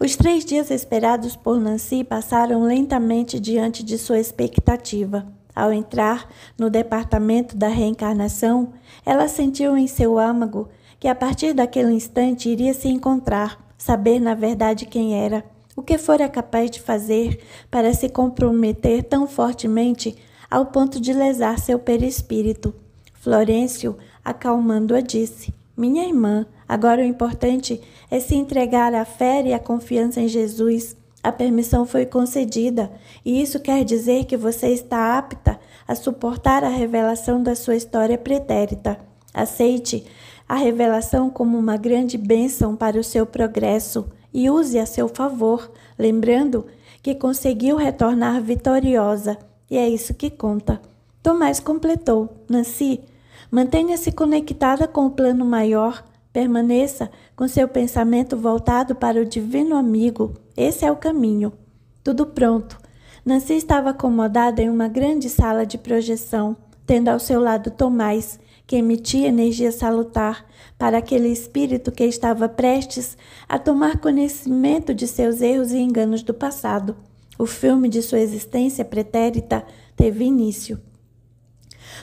Os três dias esperados por Nancy passaram lentamente diante de sua expectativa. Ao entrar no departamento da reencarnação, ela sentiu em seu âmago que a partir daquele instante iria se encontrar, saber na verdade quem era. O que fora capaz de fazer para se comprometer tão fortemente ao ponto de lesar seu perispírito? Florencio, acalmando-a, disse: Minha irmã, agora o importante é se entregar à fé e à confiança em Jesus a permissão foi concedida, e isso quer dizer que você está apta a suportar a revelação da sua história pretérita. Aceite a revelação como uma grande bênção para o seu progresso e use a seu favor, lembrando que conseguiu retornar vitoriosa, e é isso que conta. Tomás completou: Nancy, mantenha-se conectada com o plano maior Permaneça com seu pensamento voltado para o divino amigo. Esse é o caminho. Tudo pronto. Nancy estava acomodada em uma grande sala de projeção, tendo ao seu lado Tomás, que emitia energia salutar para aquele espírito que estava prestes a tomar conhecimento de seus erros e enganos do passado. O filme de sua existência pretérita teve início.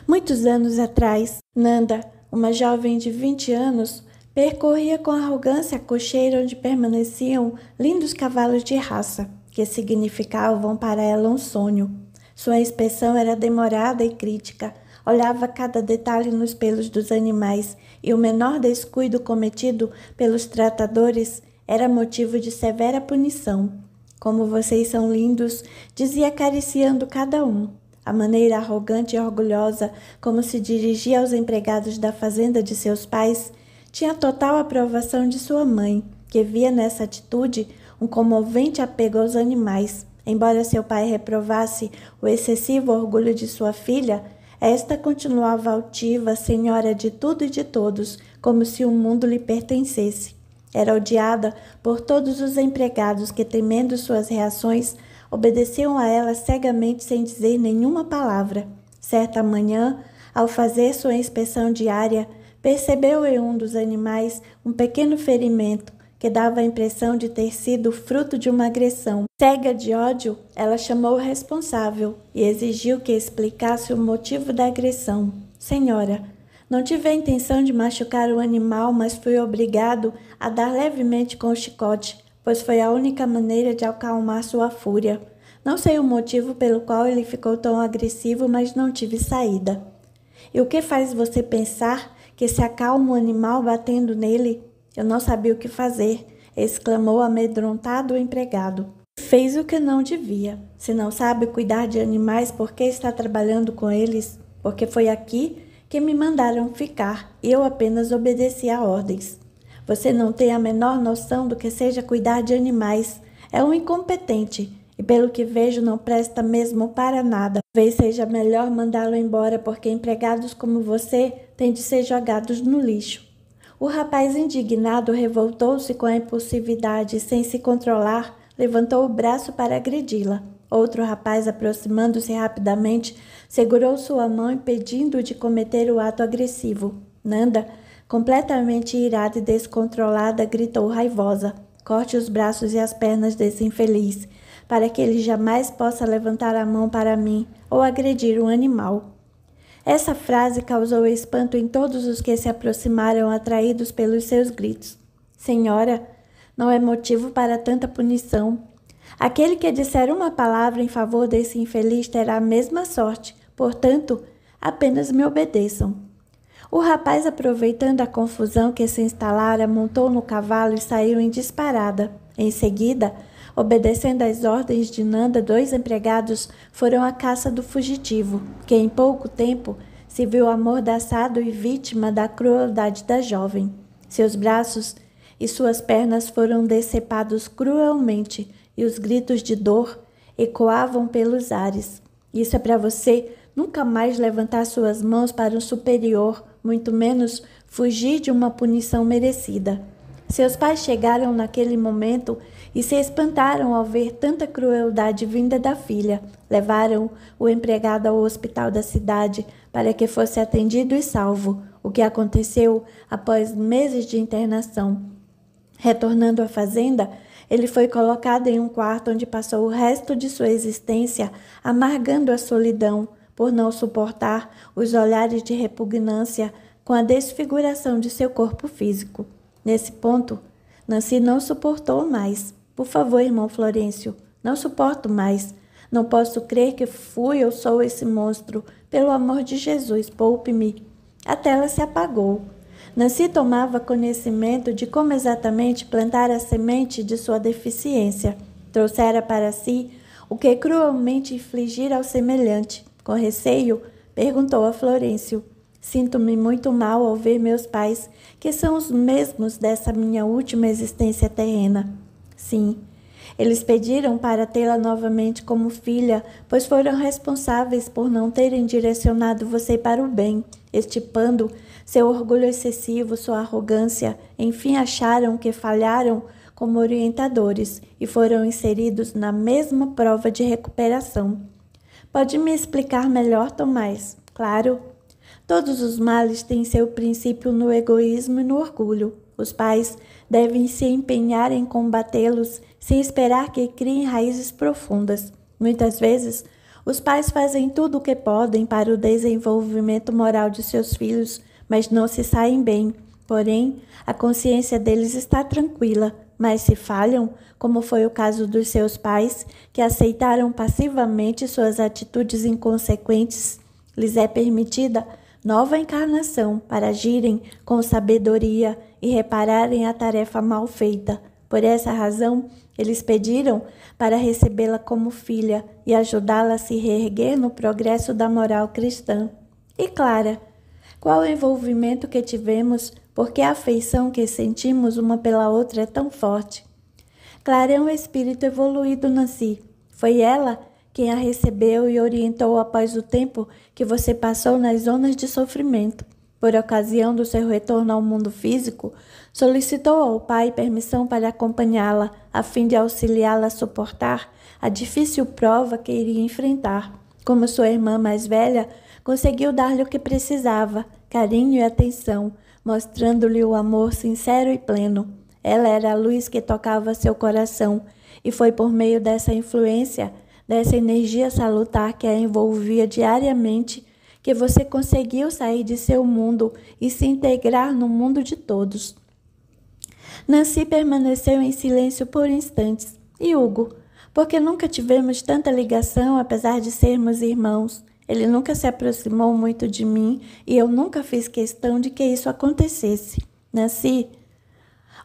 Muitos anos atrás, Nanda, uma jovem de 20 anos, Percorria com arrogância a cocheira onde permaneciam lindos cavalos de raça, que significavam para ela um sonho. Sua inspeção era demorada e crítica. Olhava cada detalhe nos pelos dos animais, e o menor descuido cometido pelos tratadores era motivo de severa punição. Como vocês são lindos, dizia acariciando cada um. A maneira arrogante e orgulhosa como se dirigia aos empregados da fazenda de seus pais tinha total aprovação de sua mãe, que via nessa atitude um comovente apego aos animais. Embora seu pai reprovasse o excessivo orgulho de sua filha, esta continuava altiva, senhora de tudo e de todos, como se o mundo lhe pertencesse. Era odiada por todos os empregados que, temendo suas reações, obedeciam a ela cegamente sem dizer nenhuma palavra. Certa manhã, ao fazer sua inspeção diária, percebeu em um dos animais um pequeno ferimento que dava a impressão de ter sido fruto de uma agressão. Cega de ódio, ela chamou o responsável e exigiu que explicasse o motivo da agressão. Senhora, não tive a intenção de machucar o animal, mas fui obrigado a dar levemente com o chicote, pois foi a única maneira de acalmar sua fúria. Não sei o motivo pelo qual ele ficou tão agressivo, mas não tive saída. E o que faz você pensar que se acalma o animal batendo nele. Eu não sabia o que fazer, exclamou amedrontado o empregado. Fez o que não devia. Se não sabe cuidar de animais, por que está trabalhando com eles? Porque foi aqui que me mandaram ficar e eu apenas obedeci a ordens. Você não tem a menor noção do que seja cuidar de animais. É um incompetente e, pelo que vejo, não presta mesmo para nada. Talvez seja melhor mandá-lo embora, porque empregados como você têm de ser jogados no lixo. O rapaz indignado revoltou-se com a impulsividade e, sem se controlar, levantou o braço para agredi-la. Outro rapaz, aproximando-se rapidamente, segurou sua mão, impedindo-o de cometer o ato agressivo. Nanda, completamente irada e descontrolada, gritou raivosa: Corte os braços e as pernas desse infeliz, para que ele jamais possa levantar a mão para mim ou agredir um animal. Essa frase causou espanto em todos os que se aproximaram, atraídos pelos seus gritos. Senhora, não é motivo para tanta punição. Aquele que disser uma palavra em favor desse infeliz terá a mesma sorte, portanto, apenas me obedeçam. O rapaz, aproveitando a confusão que se instalara, montou no cavalo e saiu em disparada. Em seguida, Obedecendo às ordens de Nanda, dois empregados foram à caça do fugitivo, que em pouco tempo se viu amordaçado e vítima da crueldade da jovem. Seus braços e suas pernas foram decepados cruelmente e os gritos de dor ecoavam pelos ares. Isso é para você nunca mais levantar suas mãos para um superior, muito menos fugir de uma punição merecida. Seus pais chegaram naquele momento e se espantaram ao ver tanta crueldade vinda da filha. Levaram o empregado ao hospital da cidade para que fosse atendido e salvo, o que aconteceu após meses de internação. Retornando à fazenda, ele foi colocado em um quarto onde passou o resto de sua existência amargando a solidão por não suportar os olhares de repugnância com a desfiguração de seu corpo físico. Nesse ponto, Nancy não suportou mais. Por favor, irmão Florencio, não suporto mais. Não posso crer que fui ou sou esse monstro. Pelo amor de Jesus, poupe-me. A tela se apagou. Nancy tomava conhecimento de como exatamente plantar a semente de sua deficiência. Trouxera para si o que cruelmente infligir ao semelhante. Com receio, perguntou a Florencio. Sinto-me muito mal ao ver meus pais, que são os mesmos dessa minha última existência terrena. Sim. Eles pediram para tê-la novamente como filha, pois foram responsáveis por não terem direcionado você para o bem, estipando seu orgulho excessivo, sua arrogância. Enfim, acharam que falharam como orientadores e foram inseridos na mesma prova de recuperação. Pode me explicar melhor, Tomás? Claro. Todos os males têm seu princípio no egoísmo e no orgulho. Os pais devem se empenhar em combatê-los sem esperar que criem raízes profundas. Muitas vezes, os pais fazem tudo o que podem para o desenvolvimento moral de seus filhos, mas não se saem bem. Porém, a consciência deles está tranquila, mas se falham, como foi o caso dos seus pais, que aceitaram passivamente suas atitudes inconsequentes, lhes é permitida nova encarnação para agirem com sabedoria e repararem a tarefa mal feita. Por essa razão, eles pediram para recebê-la como filha e ajudá-la a se reerguer no progresso da moral cristã. E Clara, qual o envolvimento que tivemos, porque a afeição que sentimos uma pela outra é tão forte? Clara é um espírito evoluído, Nancy. Foi ela quem a recebeu e orientou após o tempo que você passou nas zonas de sofrimento. Por ocasião do seu retorno ao mundo físico, solicitou ao pai permissão para acompanhá-la, a fim de auxiliá-la a suportar a difícil prova que iria enfrentar. Como sua irmã mais velha, conseguiu dar-lhe o que precisava, carinho e atenção, mostrando-lhe o amor sincero e pleno. Ela era a luz que tocava seu coração, e foi por meio dessa influência dessa energia salutar que a envolvia diariamente, que você conseguiu sair de seu mundo e se integrar no mundo de todos. Nancy permaneceu em silêncio por instantes e Hugo, porque nunca tivemos tanta ligação apesar de sermos irmãos. Ele nunca se aproximou muito de mim e eu nunca fiz questão de que isso acontecesse. Nancy,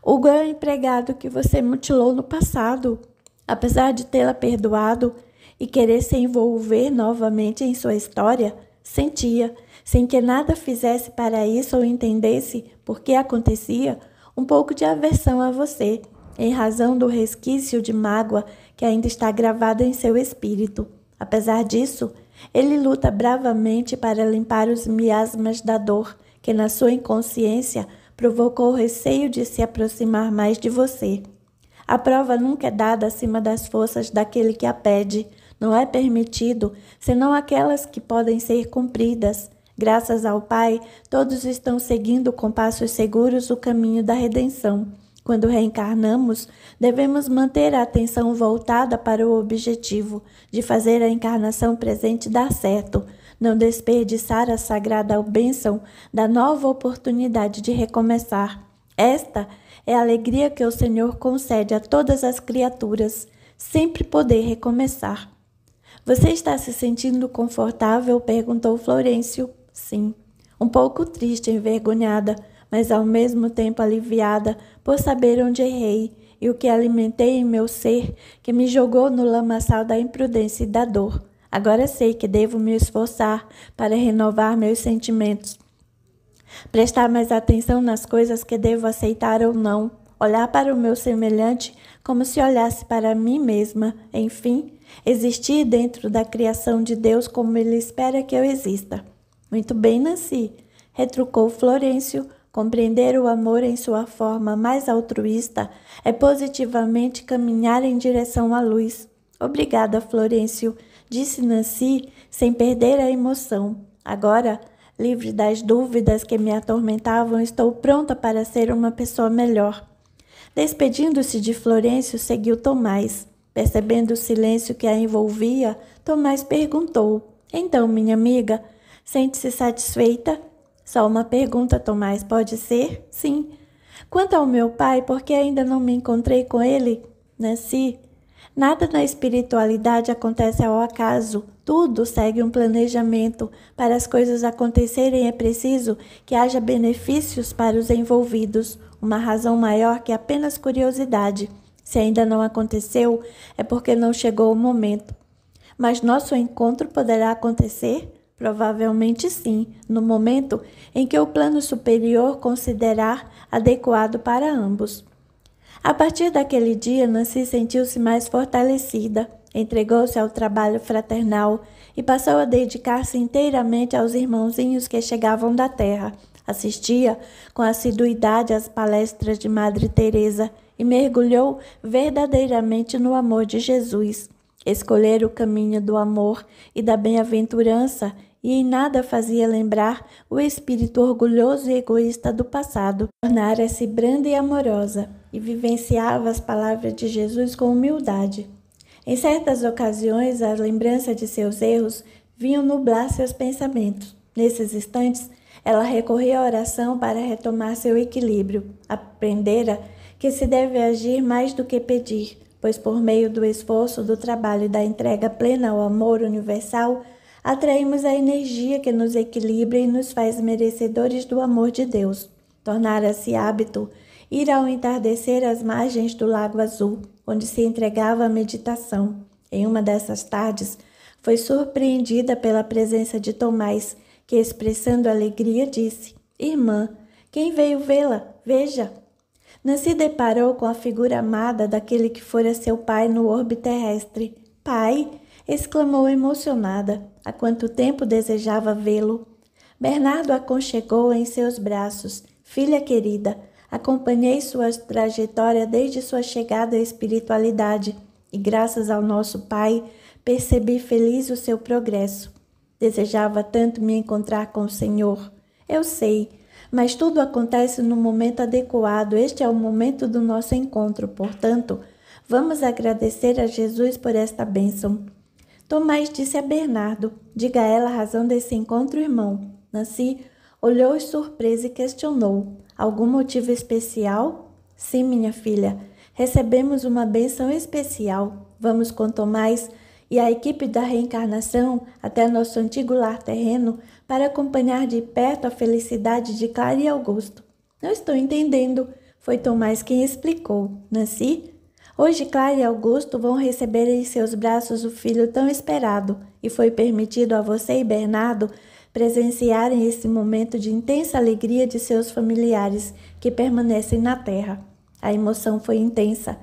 Hugo é o empregado que você mutilou no passado. Apesar de tê-la perdoado, e querer se envolver novamente em sua história, sentia, sem que nada fizesse para isso ou entendesse por que acontecia, um pouco de aversão a você, em razão do resquício de mágoa que ainda está gravada em seu espírito. Apesar disso, ele luta bravamente para limpar os miasmas da dor que, na sua inconsciência, provocou o receio de se aproximar mais de você. A prova nunca é dada acima das forças daquele que a pede não é permitido, senão aquelas que podem ser cumpridas. Graças ao Pai, todos estão seguindo com passos seguros o caminho da redenção. Quando reencarnamos, devemos manter a atenção voltada para o objetivo de fazer a encarnação presente dar certo, não desperdiçar a sagrada bênção da nova oportunidade de recomeçar. Esta é a alegria que o Senhor concede a todas as criaturas, sempre poder recomeçar. Você está se sentindo confortável? perguntou Florencio. Sim. Um pouco triste, envergonhada, mas ao mesmo tempo aliviada por saber onde errei e o que alimentei em meu ser que me jogou no lamaçal da imprudência e da dor. Agora sei que devo me esforçar para renovar meus sentimentos. Prestar mais atenção nas coisas que devo aceitar ou não. Olhar para o meu semelhante como se olhasse para mim mesma. Enfim, existir dentro da criação de Deus como ele espera que eu exista. Muito bem, Nancy, retrucou Florencio. Compreender o amor em sua forma mais altruísta é positivamente caminhar em direção à luz. Obrigada, Florencio, disse Nancy, sem perder a emoção. Agora, livre das dúvidas que me atormentavam, estou pronta para ser uma pessoa melhor. Despedindo-se de Florencio, seguiu Tomás. Percebendo o silêncio que a envolvia, Tomás perguntou: Então, minha amiga, sente-se satisfeita? Só uma pergunta, Tomás, pode ser? Sim. Quanto ao meu pai, por que ainda não me encontrei com ele? Nasci. nada na espiritualidade acontece ao acaso. Tudo segue um planejamento. Para as coisas acontecerem é preciso que haja benefícios para os envolvidos, uma razão maior que apenas curiosidade. Se ainda não aconteceu, é porque não chegou o momento. Mas nosso encontro poderá acontecer? Provavelmente sim, no momento em que o plano superior considerar adequado para ambos. A partir daquele dia, Nancy sentiu-se mais fortalecida, entregou-se ao trabalho fraternal e passou a dedicar-se inteiramente aos irmãozinhos que chegavam da terra. Assistia com assiduidade às palestras de Madre Teresa e mergulhou verdadeiramente no amor de Jesus. Escolher o caminho do amor e da bem-aventurança e em nada fazia lembrar o espírito orgulhoso e egoísta do passado. Tornara-se branda e amorosa e vivenciava as palavras de Jesus com humildade. Em certas ocasiões, a lembrança de seus erros vinha nublar seus pensamentos. Nesses instantes, ela recorria à oração para retomar seu equilíbrio. Aprendera que se deve agir mais do que pedir, pois por meio do esforço, do trabalho e da entrega plena ao amor universal, atraímos a energia que nos equilibra e nos faz merecedores do amor de Deus. Tornara-se hábito ir ao entardecer às margens do Lago Azul, onde se entregava à meditação. Em uma dessas tardes, foi surpreendida pela presença de Tomás, que, expressando alegria, disse: Irmã, quem veio vê-la? Veja, Nancy deparou com a figura amada daquele que fora seu pai no orbe terrestre. Pai! exclamou emocionada. Há quanto tempo desejava vê-lo? Bernardo aconchegou em seus braços. Filha querida, acompanhei sua trajetória desde sua chegada à espiritualidade e, graças ao nosso Pai, percebi feliz o seu progresso. Desejava tanto me encontrar com o Senhor. Eu sei, mas tudo acontece no momento adequado. Este é o momento do nosso encontro, portanto, vamos agradecer a Jesus por esta bênção. Tomás disse a Bernardo: Diga a ela a razão desse encontro, irmão. Nancy olhou surpresa e questionou: Algum motivo especial? Sim, minha filha, recebemos uma bênção especial. Vamos com Tomás e a equipe da reencarnação até nosso antigo lar terreno para acompanhar de perto a felicidade de Clara e Augusto. Não estou entendendo, foi Tomás quem explicou. Nancy? É assim? Hoje Clara e Augusto vão receber em seus braços o filho tão esperado, e foi permitido a você e Bernardo presenciarem esse momento de intensa alegria de seus familiares que permanecem na terra. A emoção foi intensa.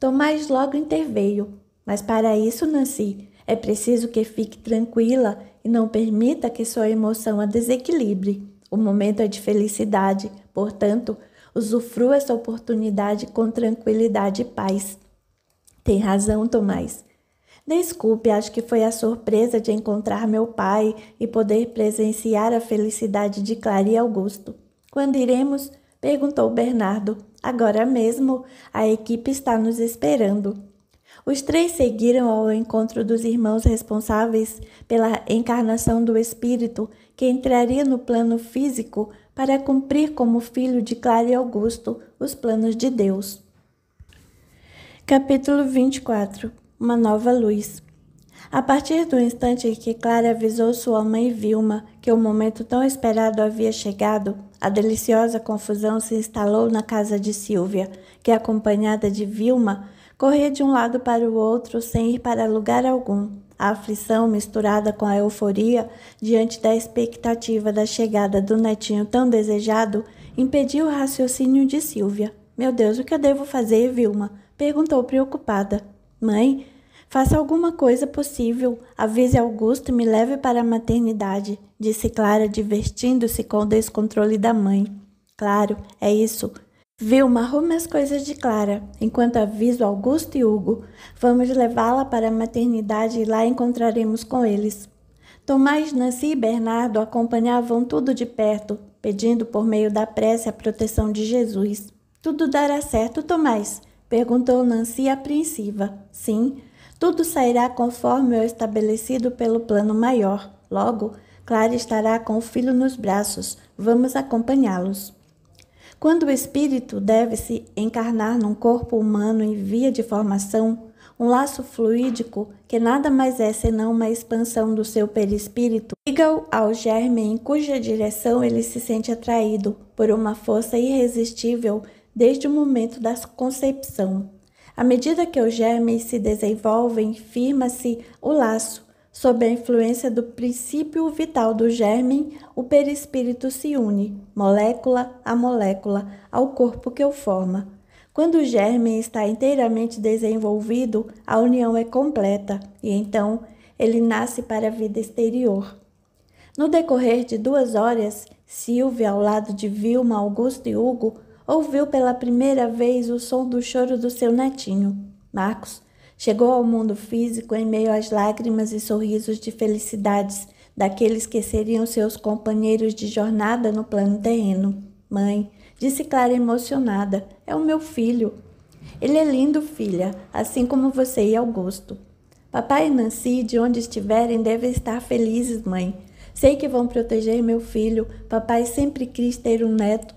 Tomás logo interveio. Mas para isso, Nancy, é preciso que fique tranquila e não permita que sua emoção a desequilibre. O momento é de felicidade, portanto, usufrua essa oportunidade com tranquilidade e paz. Tem razão, Tomás. Desculpe, acho que foi a surpresa de encontrar meu pai e poder presenciar a felicidade de Clara e Augusto. Quando iremos? perguntou Bernardo. Agora mesmo, a equipe está nos esperando. Os três seguiram ao encontro dos irmãos responsáveis pela encarnação do Espírito, que entraria no plano físico para cumprir como filho de Clara e Augusto os planos de Deus. Capítulo 24 Uma nova luz. A partir do instante em que Clara avisou sua mãe Vilma que o momento tão esperado havia chegado, a deliciosa confusão se instalou na casa de Silvia, que, acompanhada de Vilma, Corria de um lado para o outro sem ir para lugar algum. A aflição misturada com a euforia diante da expectativa da chegada do netinho tão desejado impediu o raciocínio de Silvia. Meu Deus, o que eu devo fazer, Vilma? perguntou preocupada. Mãe, faça alguma coisa possível. Avise Augusto e me leve para a maternidade, disse Clara, divertindo-se com o descontrole da mãe. Claro, é isso. Vilma arrume as coisas de Clara, enquanto aviso Augusto e Hugo. Vamos levá-la para a maternidade e lá encontraremos com eles. Tomás, Nancy e Bernardo acompanhavam tudo de perto, pedindo por meio da prece a proteção de Jesus. Tudo dará certo, Tomás? perguntou Nancy apreensiva. Sim, tudo sairá conforme o estabelecido pelo plano maior. Logo, Clara estará com o filho nos braços. Vamos acompanhá-los. Quando o espírito deve se encarnar num corpo humano em via de formação, um laço fluídico que nada mais é senão uma expansão do seu perispírito, liga-o ao germe em cuja direção ele se sente atraído por uma força irresistível desde o momento da concepção. À medida que os germes se desenvolvem, firma-se o laço, Sob a influência do princípio vital do germe, o perispírito se une, molécula a molécula, ao corpo que o forma. Quando o germe está inteiramente desenvolvido, a união é completa e então ele nasce para a vida exterior. No decorrer de duas horas, Silvia, ao lado de Vilma, Augusto e Hugo, ouviu pela primeira vez o som do choro do seu netinho. Marcos Chegou ao mundo físico em meio às lágrimas e sorrisos de felicidades daqueles que seriam seus companheiros de jornada no plano terreno. Mãe, disse Clara emocionada, é o meu filho. Ele é lindo, filha, assim como você e Augusto. Papai e Nancy, de onde estiverem, devem estar felizes, mãe. Sei que vão proteger meu filho. Papai sempre quis ter um neto.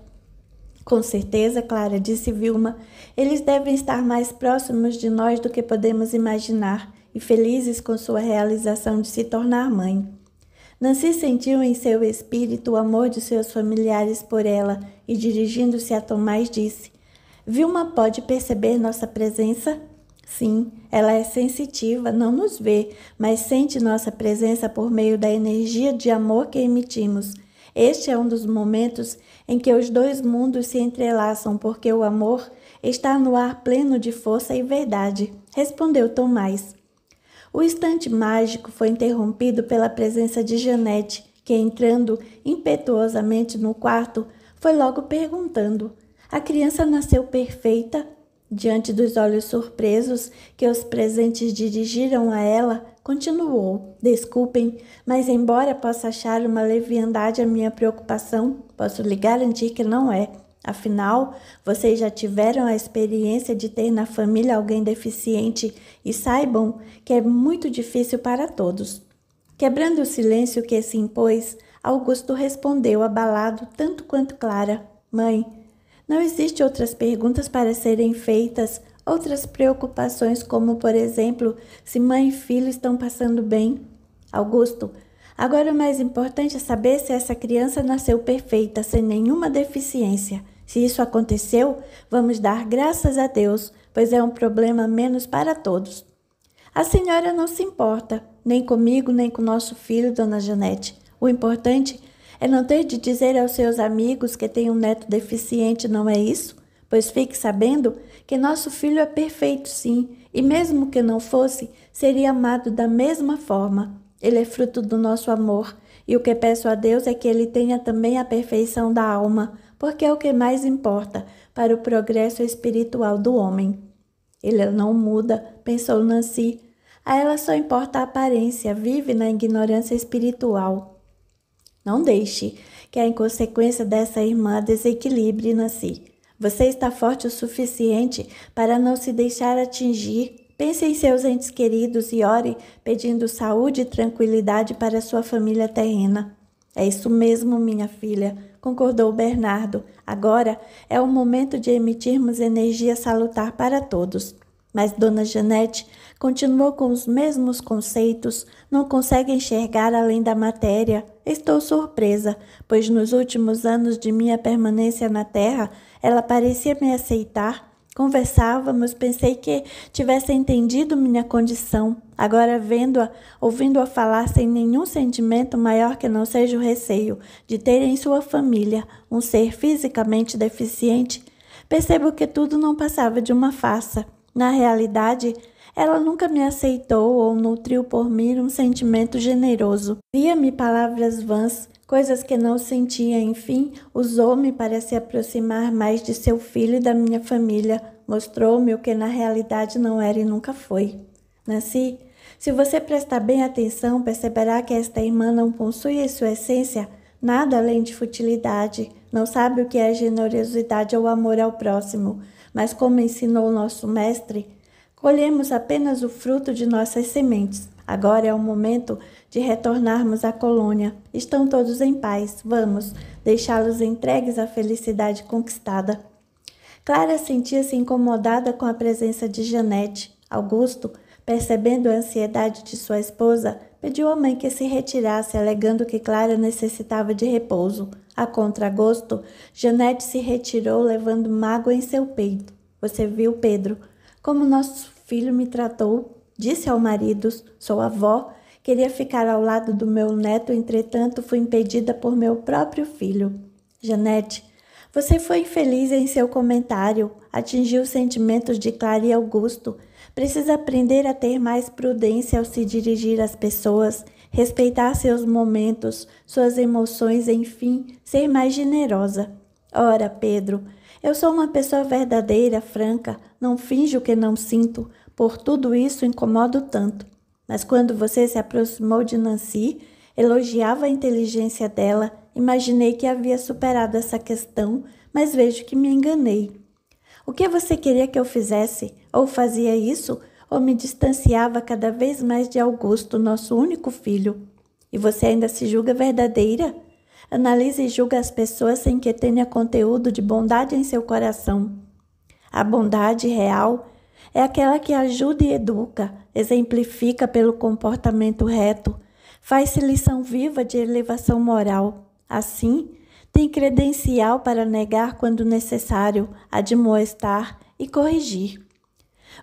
Com certeza, Clara, disse Vilma, eles devem estar mais próximos de nós do que podemos imaginar e felizes com sua realização de se tornar mãe. Nancy sentiu em seu espírito o amor de seus familiares por ela e, dirigindo-se a Tomás, disse: Vilma pode perceber nossa presença? Sim, ela é sensitiva, não nos vê, mas sente nossa presença por meio da energia de amor que emitimos. Este é um dos momentos em que os dois mundos se entrelaçam, porque o amor está no ar pleno de força e verdade, respondeu Tomás. O instante mágico foi interrompido pela presença de Janete, que, entrando impetuosamente no quarto, foi logo perguntando: A criança nasceu perfeita? Diante dos olhos surpresos que os presentes dirigiram a ela, Continuou: Desculpem, mas embora possa achar uma leviandade a minha preocupação, posso lhe garantir que não é. Afinal, vocês já tiveram a experiência de ter na família alguém deficiente e saibam que é muito difícil para todos. Quebrando o silêncio que se impôs, Augusto respondeu abalado tanto quanto Clara: Mãe, não existe outras perguntas para serem feitas Outras preocupações, como por exemplo, se mãe e filho estão passando bem. Augusto, agora o mais importante é saber se essa criança nasceu perfeita, sem nenhuma deficiência. Se isso aconteceu, vamos dar graças a Deus, pois é um problema menos para todos. A senhora não se importa, nem comigo, nem com nosso filho, dona Janete. O importante é não ter de dizer aos seus amigos que tem um neto deficiente, não é isso? Pois fique sabendo que nosso filho é perfeito, sim, e mesmo que não fosse, seria amado da mesma forma. Ele é fruto do nosso amor, e o que peço a Deus é que ele tenha também a perfeição da alma, porque é o que mais importa para o progresso espiritual do homem. Ele não muda, pensou Nancy. A ela só importa a aparência, vive na ignorância espiritual. Não deixe que a inconsequência dessa irmã desequilibre Nancy. Você está forte o suficiente para não se deixar atingir. Pense em seus entes queridos e ore pedindo saúde e tranquilidade para sua família terrena. É isso mesmo, minha filha, concordou Bernardo. Agora é o momento de emitirmos energia salutar para todos. Mas Dona Janete continuou com os mesmos conceitos, não consegue enxergar além da matéria. Estou surpresa, pois nos últimos anos de minha permanência na Terra ela parecia me aceitar. Conversávamos, pensei que tivesse entendido minha condição. Agora, vendo-a, ouvindo-a falar sem nenhum sentimento maior que não seja o receio de ter em sua família um ser fisicamente deficiente, percebo que tudo não passava de uma farsa. Na realidade, ela nunca me aceitou ou nutriu por mim um sentimento generoso. Via-me palavras vãs, coisas que não sentia, enfim, usou-me para se aproximar mais de seu filho e da minha família, mostrou-me o que na realidade não era e nunca foi. Nasci. se você prestar bem atenção, perceberá que esta irmã não possui em sua essência nada além de futilidade, não sabe o que é generosidade ou amor ao próximo, mas como ensinou nosso mestre, colhemos apenas o fruto de nossas sementes. Agora é o momento de retornarmos à colônia. Estão todos em paz, vamos deixá-los entregues à felicidade conquistada. Clara sentia-se incomodada com a presença de Janete. Augusto, percebendo a ansiedade de sua esposa, pediu à mãe que se retirasse, alegando que Clara necessitava de repouso. A contragosto, Janete se retirou, levando mágoa em seu peito. Você viu, Pedro, como nosso filho me tratou? Disse ao marido: Sou avó, Queria ficar ao lado do meu neto, entretanto, fui impedida por meu próprio filho. Janete, você foi infeliz em seu comentário, atingiu sentimentos de Clara e Augusto. Precisa aprender a ter mais prudência ao se dirigir às pessoas, respeitar seus momentos, suas emoções, enfim, ser mais generosa. Ora, Pedro, eu sou uma pessoa verdadeira, franca, não finjo que não sinto. Por tudo isso incomodo tanto. Mas quando você se aproximou de Nancy, elogiava a inteligência dela, imaginei que havia superado essa questão, mas vejo que me enganei. O que você queria que eu fizesse? Ou fazia isso, ou me distanciava cada vez mais de Augusto, nosso único filho. E você ainda se julga verdadeira? Analise e julga as pessoas sem que tenha conteúdo de bondade em seu coração. A bondade real é aquela que ajuda e educa, exemplifica pelo comportamento reto, faz-se lição viva de elevação moral. Assim, tem credencial para negar quando necessário, admoestar e corrigir.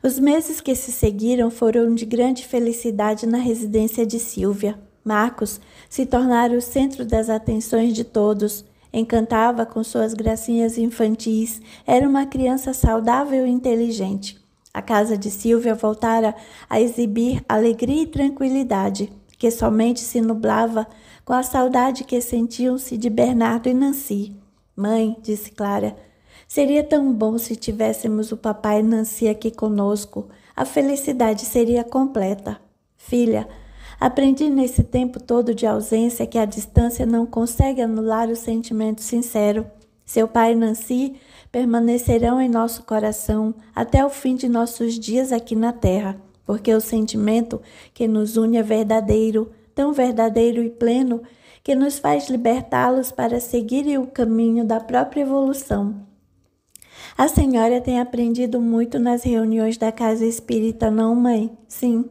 Os meses que se seguiram foram de grande felicidade na residência de Silvia. Marcos se tornara o centro das atenções de todos. Encantava com suas gracinhas infantis, era uma criança saudável e inteligente. A casa de Silvia voltara a exibir alegria e tranquilidade, que somente se nublava com a saudade que sentiam-se de Bernardo e Nancy. Mãe, disse Clara, seria tão bom se tivéssemos o papai Nancy aqui conosco. A felicidade seria completa. Filha, aprendi nesse tempo todo de ausência que a distância não consegue anular o sentimento sincero seu Pai e Nancy permanecerão em nosso coração até o fim de nossos dias aqui na Terra, porque o sentimento que nos une é verdadeiro, tão verdadeiro e pleno, que nos faz libertá-los para seguirem o caminho da própria evolução. A senhora tem aprendido muito nas reuniões da casa espírita, não, mãe? Sim.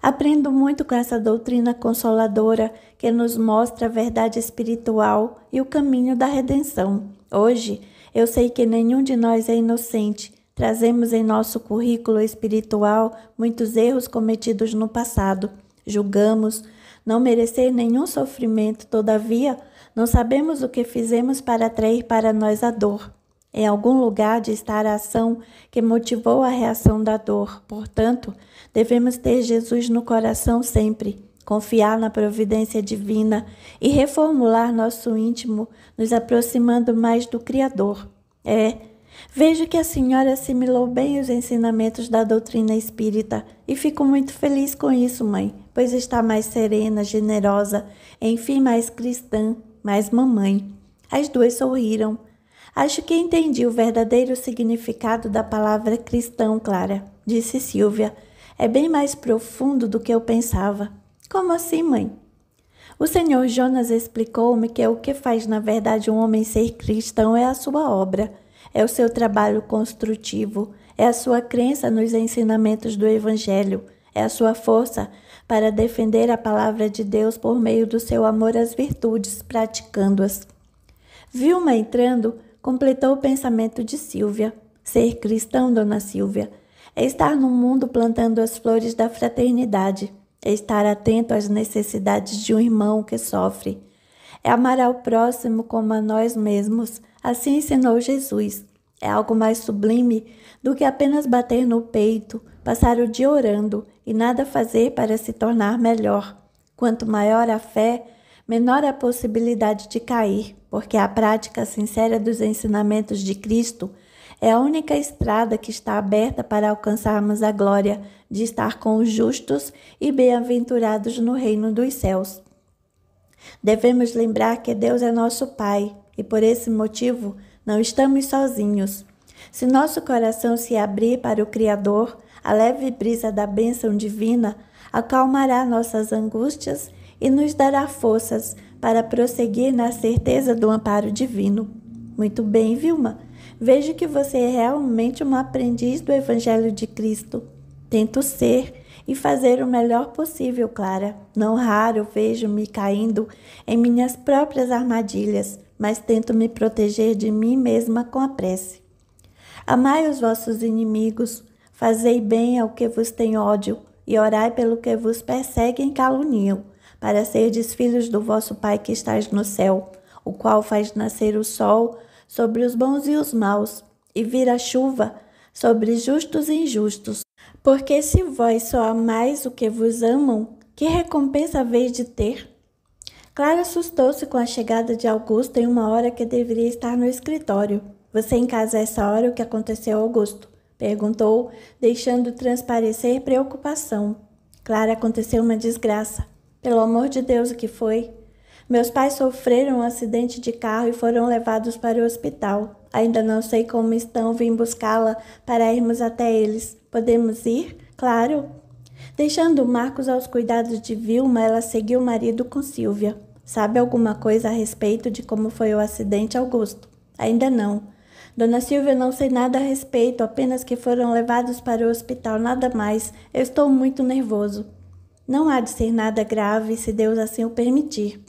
Aprendo muito com essa doutrina consoladora que nos mostra a verdade espiritual e o caminho da redenção. Hoje, eu sei que nenhum de nós é inocente. Trazemos em nosso currículo espiritual muitos erros cometidos no passado. Julgamos não merecer nenhum sofrimento, todavia, não sabemos o que fizemos para atrair para nós a dor. Em algum lugar de estar a ação que motivou a reação da dor. Portanto, devemos ter Jesus no coração sempre confiar na providência divina e reformular nosso íntimo, nos aproximando mais do Criador. É, vejo que a senhora assimilou bem os ensinamentos da doutrina espírita e fico muito feliz com isso, mãe, pois está mais serena, generosa, enfim, mais cristã, mais mamãe. As duas sorriram. Acho que entendi o verdadeiro significado da palavra cristão, Clara, disse Silvia. É bem mais profundo do que eu pensava. Como assim, mãe? O senhor Jonas explicou-me que o que faz na verdade um homem ser cristão é a sua obra, é o seu trabalho construtivo, é a sua crença nos ensinamentos do Evangelho, é a sua força para defender a palavra de Deus por meio do seu amor às virtudes, praticando-as. Vilma entrando, completou o pensamento de Silvia. Ser cristão, dona Silvia, é estar no mundo plantando as flores da fraternidade é estar atento às necessidades de um irmão que sofre. É amar ao próximo como a nós mesmos. Assim ensinou Jesus. É algo mais sublime do que apenas bater no peito, passar o dia orando e nada fazer para se tornar melhor. Quanto maior a fé, menor a possibilidade de cair, porque a prática sincera dos ensinamentos de Cristo é a única estrada que está aberta para alcançarmos a glória de estar com os justos e bem-aventurados no reino dos céus. Devemos lembrar que Deus é nosso Pai e por esse motivo não estamos sozinhos. Se nosso coração se abrir para o Criador, a leve brisa da bênção divina acalmará nossas angústias e nos dará forças para prosseguir na certeza do amparo divino. Muito bem, Vilma. Vejo que você é realmente uma aprendiz do Evangelho de Cristo. Tento ser e fazer o melhor possível, Clara. Não raro vejo-me caindo em minhas próprias armadilhas, mas tento me proteger de mim mesma com a prece. Amai os vossos inimigos, fazei bem ao que vos tem ódio, e orai pelo que vos perseguem e caluniam, para serdes filhos do vosso Pai que estáis no céu, o qual faz nascer o sol sobre os bons e os maus, e vira chuva sobre justos e injustos. Porque se vós só amais o que vos amam, que recompensa haveis de ter? Clara assustou-se com a chegada de Augusto em uma hora que deveria estar no escritório. Você em casa a essa hora, o que aconteceu, Augusto? Perguntou, deixando transparecer preocupação. Clara, aconteceu uma desgraça. Pelo amor de Deus, o que foi? Meus pais sofreram um acidente de carro e foram levados para o hospital. Ainda não sei como estão, vim buscá-la para irmos até eles. Podemos ir? Claro. Deixando Marcos aos cuidados de Vilma, ela seguiu o marido com Silvia. Sabe alguma coisa a respeito de como foi o acidente, Augusto? Ainda não. Dona Silvia, não sei nada a respeito, apenas que foram levados para o hospital, nada mais. Eu estou muito nervoso. Não há de ser nada grave se Deus assim o permitir.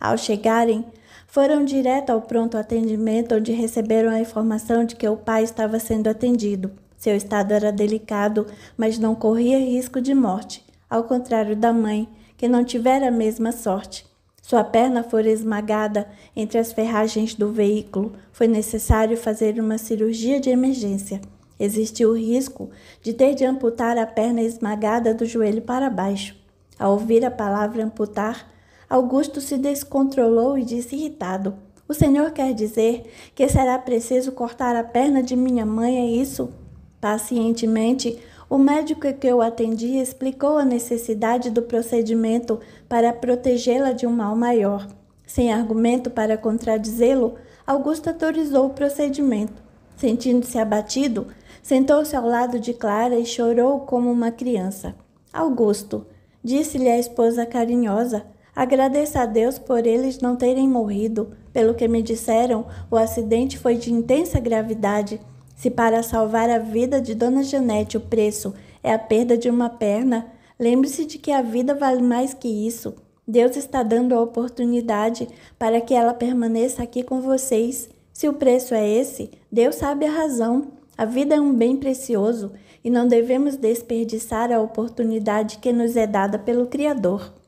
Ao chegarem, foram direto ao pronto atendimento, onde receberam a informação de que o pai estava sendo atendido. Seu estado era delicado, mas não corria risco de morte, ao contrário da mãe, que não tivera a mesma sorte. Sua perna fora esmagada entre as ferragens do veículo. Foi necessário fazer uma cirurgia de emergência. Existiu o risco de ter de amputar a perna esmagada do joelho para baixo. Ao ouvir a palavra amputar, Augusto se descontrolou e disse irritado: O senhor quer dizer que será preciso cortar a perna de minha mãe, é isso? Pacientemente, o médico que eu atendi explicou a necessidade do procedimento para protegê-la de um mal maior. Sem argumento para contradizê-lo, Augusto autorizou o procedimento. Sentindo-se abatido, sentou-se ao lado de Clara e chorou como uma criança. Augusto, disse-lhe a esposa carinhosa, Agradeça a Deus por eles não terem morrido. Pelo que me disseram, o acidente foi de intensa gravidade. Se para salvar a vida de Dona Janete o preço é a perda de uma perna, lembre-se de que a vida vale mais que isso. Deus está dando a oportunidade para que ela permaneça aqui com vocês. Se o preço é esse, Deus sabe a razão. A vida é um bem precioso e não devemos desperdiçar a oportunidade que nos é dada pelo Criador.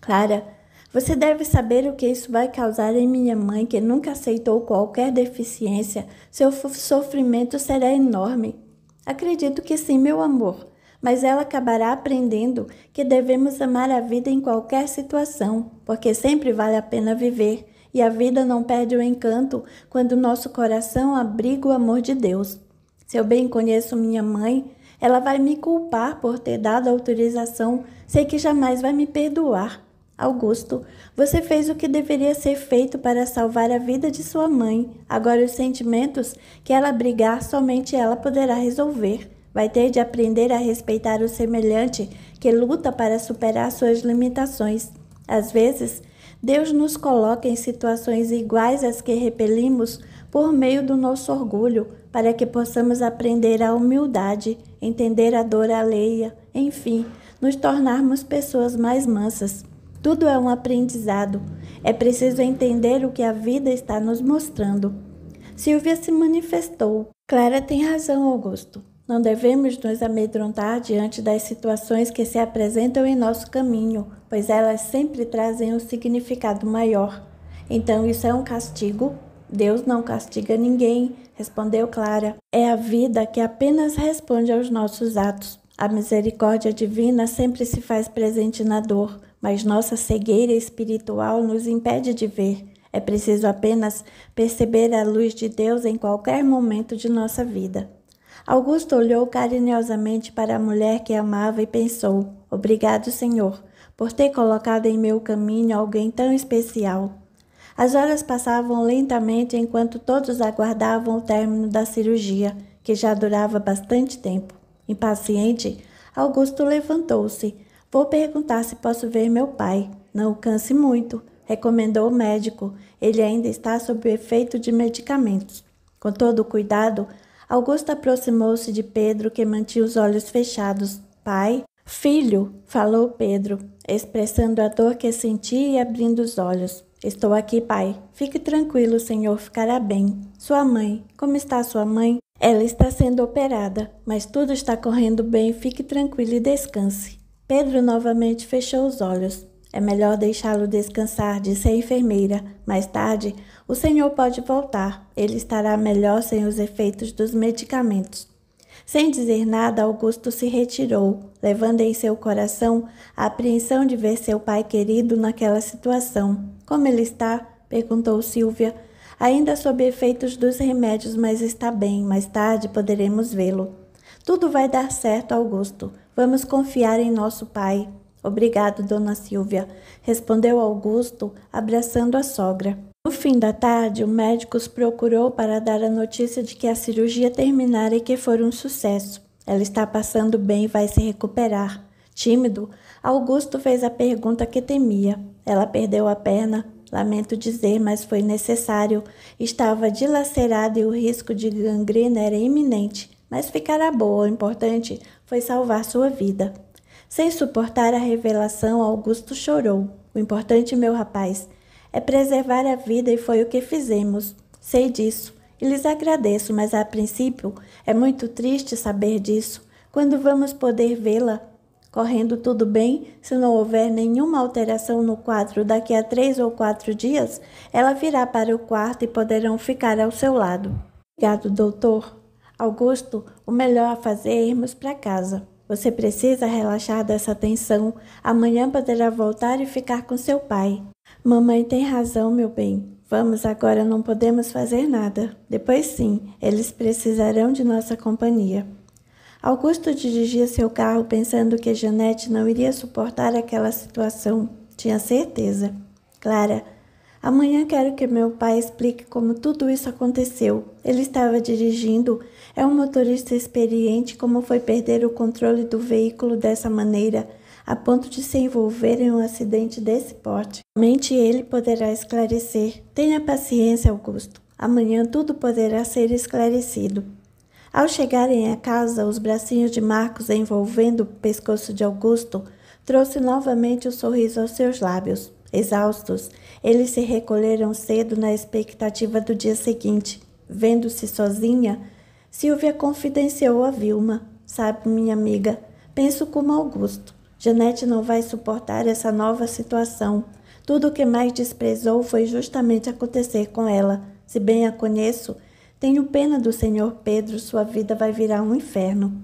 Clara, você deve saber o que isso vai causar em minha mãe, que nunca aceitou qualquer deficiência. Seu sofrimento será enorme. Acredito que sim, meu amor, mas ela acabará aprendendo que devemos amar a vida em qualquer situação, porque sempre vale a pena viver. E a vida não perde o encanto quando nosso coração abriga o amor de Deus. Se eu bem conheço minha mãe, ela vai me culpar por ter dado autorização, sei que jamais vai me perdoar. Augusto, você fez o que deveria ser feito para salvar a vida de sua mãe. Agora, os sentimentos que ela abrigar, somente ela poderá resolver. Vai ter de aprender a respeitar o semelhante que luta para superar suas limitações. Às vezes, Deus nos coloca em situações iguais às que repelimos por meio do nosso orgulho, para que possamos aprender a humildade, entender a dor alheia, enfim, nos tornarmos pessoas mais mansas. Tudo é um aprendizado. É preciso entender o que a vida está nos mostrando. Silvia se manifestou. Clara tem razão, Augusto. Não devemos nos amedrontar diante das situações que se apresentam em nosso caminho, pois elas sempre trazem um significado maior. Então, isso é um castigo? Deus não castiga ninguém, respondeu Clara. É a vida que apenas responde aos nossos atos. A misericórdia divina sempre se faz presente na dor mas nossa cegueira espiritual nos impede de ver. É preciso apenas perceber a luz de Deus em qualquer momento de nossa vida. Augusto olhou carinhosamente para a mulher que amava e pensou: Obrigado, Senhor, por ter colocado em meu caminho alguém tão especial. As horas passavam lentamente enquanto todos aguardavam o término da cirurgia, que já durava bastante tempo. Impaciente, Augusto levantou-se, Vou perguntar se posso ver meu pai. Não o canse muito, recomendou o médico. Ele ainda está sob o efeito de medicamentos. Com todo o cuidado, Augusto aproximou-se de Pedro, que mantinha os olhos fechados. Pai, filho, falou Pedro, expressando a dor que sentia e abrindo os olhos. Estou aqui, pai. Fique tranquilo, o senhor ficará bem. Sua mãe, como está sua mãe? Ela está sendo operada, mas tudo está correndo bem. Fique tranquilo e descanse. Pedro novamente fechou os olhos. É melhor deixá-lo descansar, disse a enfermeira. Mais tarde, o senhor pode voltar. Ele estará melhor sem os efeitos dos medicamentos. Sem dizer nada, Augusto se retirou, levando em seu coração a apreensão de ver seu pai querido naquela situação. Como ele está? perguntou Silvia. Ainda sob efeitos dos remédios, mas está bem. Mais tarde poderemos vê-lo. Tudo vai dar certo, Augusto. Vamos confiar em nosso pai. Obrigado, dona Silvia, respondeu Augusto, abraçando a sogra. No fim da tarde, o médico os procurou para dar a notícia de que a cirurgia terminara e que foi um sucesso. Ela está passando bem e vai se recuperar. Tímido, Augusto fez a pergunta que temia. Ela perdeu a perna. Lamento dizer, mas foi necessário. Estava dilacerada e o risco de gangrena era iminente. Mas ficará boa. O importante foi salvar sua vida. Sem suportar a revelação, Augusto chorou. O importante, meu rapaz, é preservar a vida e foi o que fizemos. Sei disso e lhes agradeço, mas a princípio é muito triste saber disso. Quando vamos poder vê-la? Correndo tudo bem, se não houver nenhuma alteração no quadro daqui a três ou quatro dias, ela virá para o quarto e poderão ficar ao seu lado. Obrigado, doutor. Augusto, o melhor a fazer é irmos para casa. Você precisa relaxar dessa tensão. Amanhã poderá voltar e ficar com seu pai. Mamãe tem razão, meu bem. Vamos agora, não podemos fazer nada. Depois sim, eles precisarão de nossa companhia. Augusto dirigia seu carro pensando que Janete não iria suportar aquela situação. Tinha certeza. Clara Amanhã quero que meu pai explique como tudo isso aconteceu. Ele estava dirigindo, é um motorista experiente, como foi perder o controle do veículo dessa maneira, a ponto de se envolver em um acidente desse porte. Somente ele poderá esclarecer. Tenha paciência, Augusto. Amanhã tudo poderá ser esclarecido. Ao chegarem à casa, os bracinhos de Marcos envolvendo o pescoço de Augusto trouxe novamente o sorriso aos seus lábios. Exaustos, eles se recolheram cedo na expectativa do dia seguinte. Vendo-se sozinha, Silvia confidenciou a Vilma. Sabe, minha amiga, penso como Augusto. Janete não vai suportar essa nova situação. Tudo o que mais desprezou foi justamente acontecer com ela. Se bem a conheço, tenho pena do senhor Pedro, sua vida vai virar um inferno.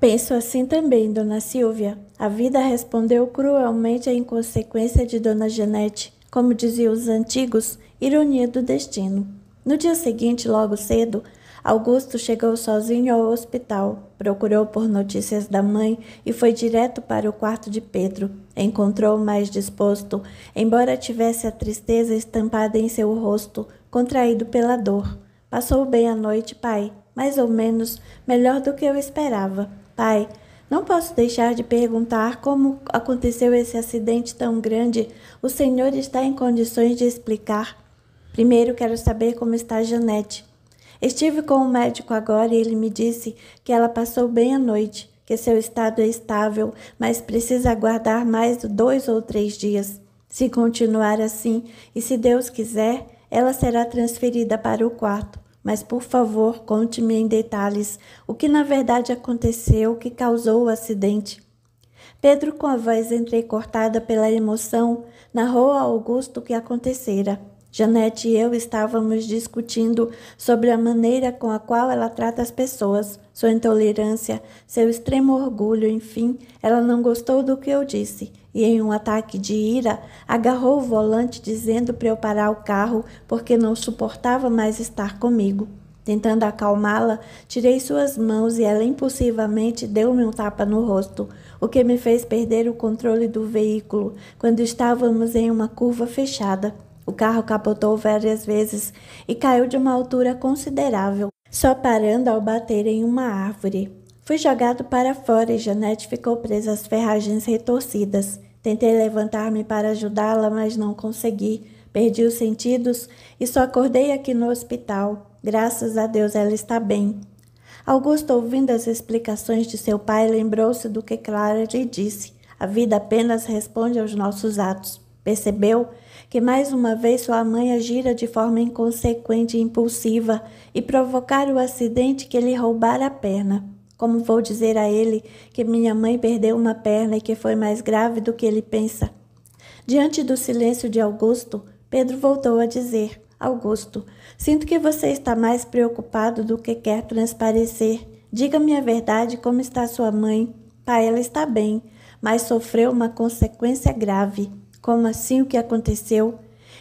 Penso assim também, dona Silvia. A vida respondeu cruelmente à inconsequência de dona Janete como diziam os antigos, ironia do destino. No dia seguinte, logo cedo, Augusto chegou sozinho ao hospital, procurou por notícias da mãe e foi direto para o quarto de Pedro. Encontrou-o mais disposto, embora tivesse a tristeza estampada em seu rosto, contraído pela dor. Passou bem a noite, pai, mais ou menos, melhor do que eu esperava. Pai, não posso deixar de perguntar como aconteceu esse acidente tão grande. O senhor está em condições de explicar? Primeiro quero saber como está Janete. Estive com o um médico agora e ele me disse que ela passou bem a noite, que seu estado é estável, mas precisa aguardar mais dois ou três dias. Se continuar assim e se Deus quiser, ela será transferida para o quarto mas por favor, conte-me em detalhes o que na verdade aconteceu que causou o acidente. Pedro, com a voz entrecortada pela emoção, narrou a Augusto o que acontecera. Janete e eu estávamos discutindo sobre a maneira com a qual ela trata as pessoas, sua intolerância, seu extremo orgulho, enfim, ela não gostou do que eu disse e, em um ataque de ira, agarrou o volante, dizendo para eu parar o carro porque não suportava mais estar comigo. Tentando acalmá-la, tirei suas mãos e ela impulsivamente deu-me um tapa no rosto, o que me fez perder o controle do veículo quando estávamos em uma curva fechada. O carro capotou várias vezes e caiu de uma altura considerável, só parando ao bater em uma árvore. Fui jogado para fora e Janete ficou presa às ferragens retorcidas. Tentei levantar-me para ajudá-la, mas não consegui. Perdi os sentidos e só acordei aqui no hospital. Graças a Deus ela está bem. Augusto, ouvindo as explicações de seu pai, lembrou-se do que Clara lhe disse. A vida apenas responde aos nossos atos. Percebeu que mais uma vez sua mãe agira de forma inconsequente e impulsiva e provocara o acidente que lhe roubara a perna. Como vou dizer a ele que minha mãe perdeu uma perna e que foi mais grave do que ele pensa? Diante do silêncio de Augusto, Pedro voltou a dizer: Augusto, sinto que você está mais preocupado do que quer transparecer. Diga-me a verdade como está sua mãe. Pai, ela está bem, mas sofreu uma consequência grave. Como assim o que aconteceu?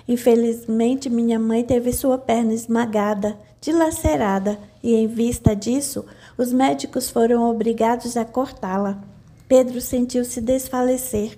Infelizmente, minha mãe teve sua perna esmagada, dilacerada, e em vista disso, os médicos foram obrigados a cortá-la. Pedro sentiu-se desfalecer.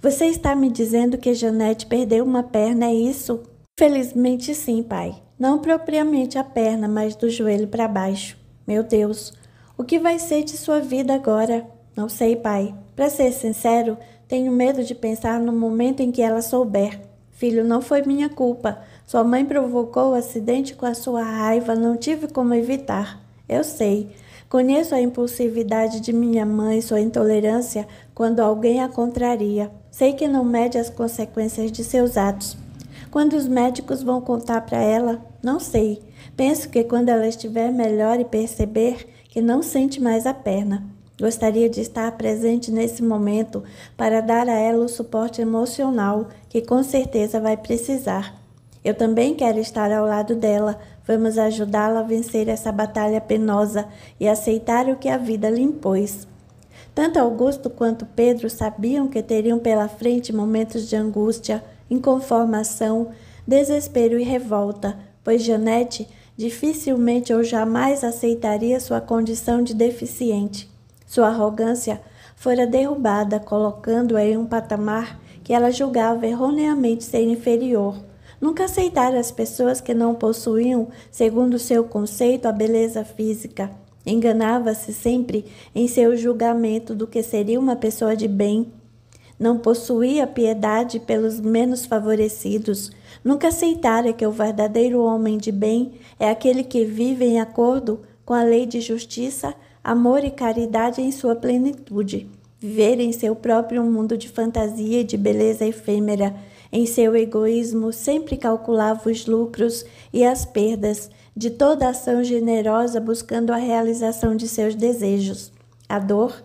Você está me dizendo que Janete perdeu uma perna, é isso? Felizmente sim, pai. Não propriamente a perna, mas do joelho para baixo. Meu Deus, o que vai ser de sua vida agora? Não sei, pai. Para ser sincero, tenho medo de pensar no momento em que ela souber. Filho, não foi minha culpa. Sua mãe provocou o acidente com a sua raiva, não tive como evitar. Eu sei. Conheço a impulsividade de minha mãe, sua intolerância quando alguém a contraria. Sei que não mede as consequências de seus atos. Quando os médicos vão contar para ela, não sei. Penso que quando ela estiver melhor e perceber que não sente mais a perna. Gostaria de estar presente nesse momento para dar a ela o suporte emocional que com certeza vai precisar. Eu também quero estar ao lado dela, Vamos ajudá-la a vencer essa batalha penosa e aceitar o que a vida lhe impôs. Tanto Augusto quanto Pedro sabiam que teriam pela frente momentos de angústia, inconformação, desespero e revolta, pois Janete dificilmente ou jamais aceitaria sua condição de deficiente. Sua arrogância fora derrubada, colocando-a em um patamar que ela julgava erroneamente ser inferior. Nunca aceitaram as pessoas que não possuíam, segundo seu conceito, a beleza física. Enganava-se sempre em seu julgamento do que seria uma pessoa de bem. Não possuía piedade pelos menos favorecidos. Nunca aceitara que o verdadeiro homem de bem é aquele que vive em acordo com a lei de justiça, amor e caridade em sua plenitude. Viver em seu próprio mundo de fantasia e de beleza efêmera em seu egoísmo, sempre calculava os lucros e as perdas de toda ação generosa buscando a realização de seus desejos. A dor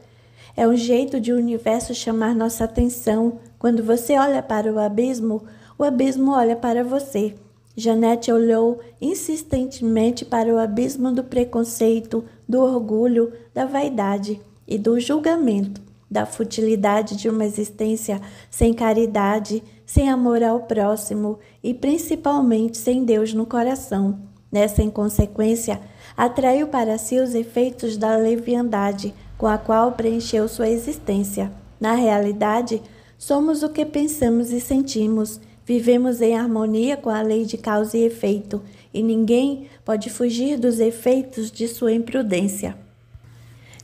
é um jeito de o universo chamar nossa atenção. Quando você olha para o abismo, o abismo olha para você. Janete olhou insistentemente para o abismo do preconceito, do orgulho, da vaidade e do julgamento, da futilidade de uma existência sem caridade, sem amor ao próximo e principalmente sem Deus no coração. Nessa inconsequência, atraiu para si os efeitos da leviandade com a qual preencheu sua existência. Na realidade, somos o que pensamos e sentimos. Vivemos em harmonia com a lei de causa e efeito, e ninguém pode fugir dos efeitos de sua imprudência.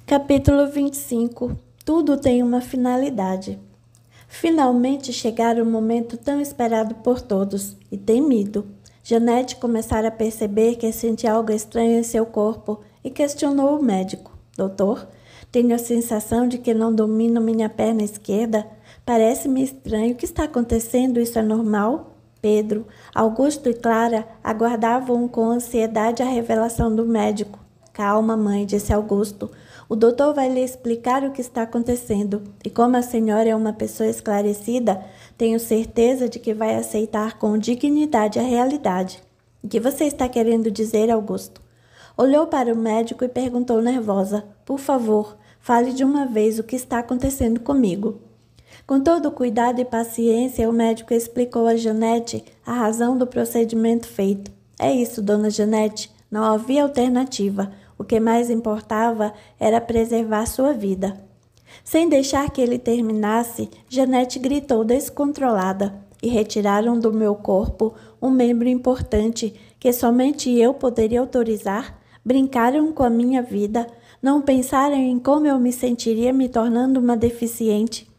Capítulo 25 Tudo tem uma finalidade. Finalmente chegara o momento tão esperado por todos e temido. Janete começara a perceber que sentia algo estranho em seu corpo e questionou o médico: Doutor, tenho a sensação de que não domino minha perna esquerda. Parece-me estranho. O que está acontecendo? Isso é normal? Pedro, Augusto e Clara aguardavam com ansiedade a revelação do médico. Calma, mãe, disse Augusto. O doutor vai lhe explicar o que está acontecendo, e como a senhora é uma pessoa esclarecida, tenho certeza de que vai aceitar com dignidade a realidade. O que você está querendo dizer, Augusto? Olhou para o médico e perguntou nervosa: Por favor, fale de uma vez o que está acontecendo comigo. Com todo cuidado e paciência, o médico explicou a Janete a razão do procedimento feito. É isso, dona Janete, não havia alternativa. O que mais importava era preservar sua vida. Sem deixar que ele terminasse, Janete gritou descontrolada e retiraram do meu corpo um membro importante que somente eu poderia autorizar. Brincaram com a minha vida, não pensaram em como eu me sentiria me tornando uma deficiente.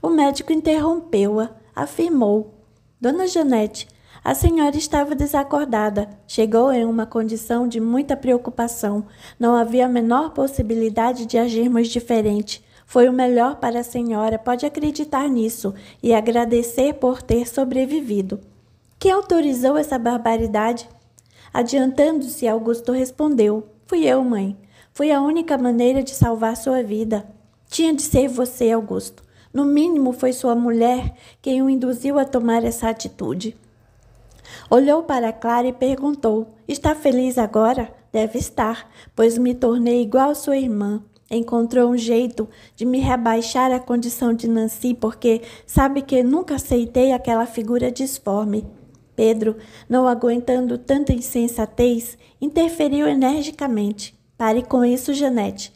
O médico interrompeu-a, afirmou: Dona Janete, a senhora estava desacordada. Chegou em uma condição de muita preocupação. Não havia a menor possibilidade de agirmos diferente. Foi o melhor para a senhora, pode acreditar nisso e agradecer por ter sobrevivido. Quem autorizou essa barbaridade? Adiantando-se, Augusto respondeu: Fui eu, mãe. Foi a única maneira de salvar sua vida. Tinha de ser você, Augusto. No mínimo, foi sua mulher quem o induziu a tomar essa atitude. Olhou para Clara e perguntou: Está feliz agora? Deve estar, pois me tornei igual sua irmã. Encontrou um jeito de me rebaixar à condição de Nancy, porque sabe que nunca aceitei aquela figura disforme. Pedro, não aguentando tanta insensatez, interferiu energicamente. Pare com isso, Janete.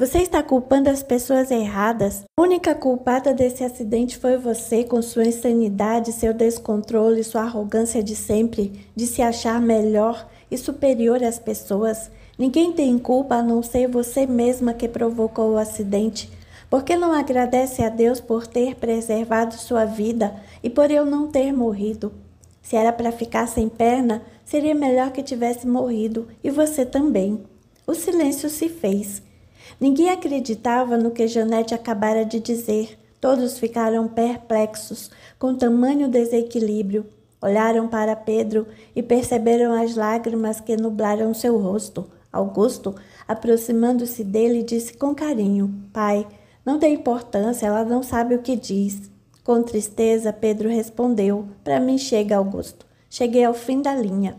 Você está culpando as pessoas erradas. A única culpada desse acidente foi você, com sua insanidade, seu descontrole, sua arrogância de sempre, de se achar melhor e superior às pessoas. Ninguém tem culpa a não ser você mesma que provocou o acidente. Por que não agradece a Deus por ter preservado sua vida e por eu não ter morrido? Se era para ficar sem perna, seria melhor que tivesse morrido e você também. O silêncio se fez Ninguém acreditava no que Janete acabara de dizer. Todos ficaram perplexos com tamanho desequilíbrio. Olharam para Pedro e perceberam as lágrimas que nublaram seu rosto. Augusto, aproximando-se dele, disse com carinho: Pai, não tem importância, ela não sabe o que diz. Com tristeza, Pedro respondeu: Para mim chega, Augusto. Cheguei ao fim da linha.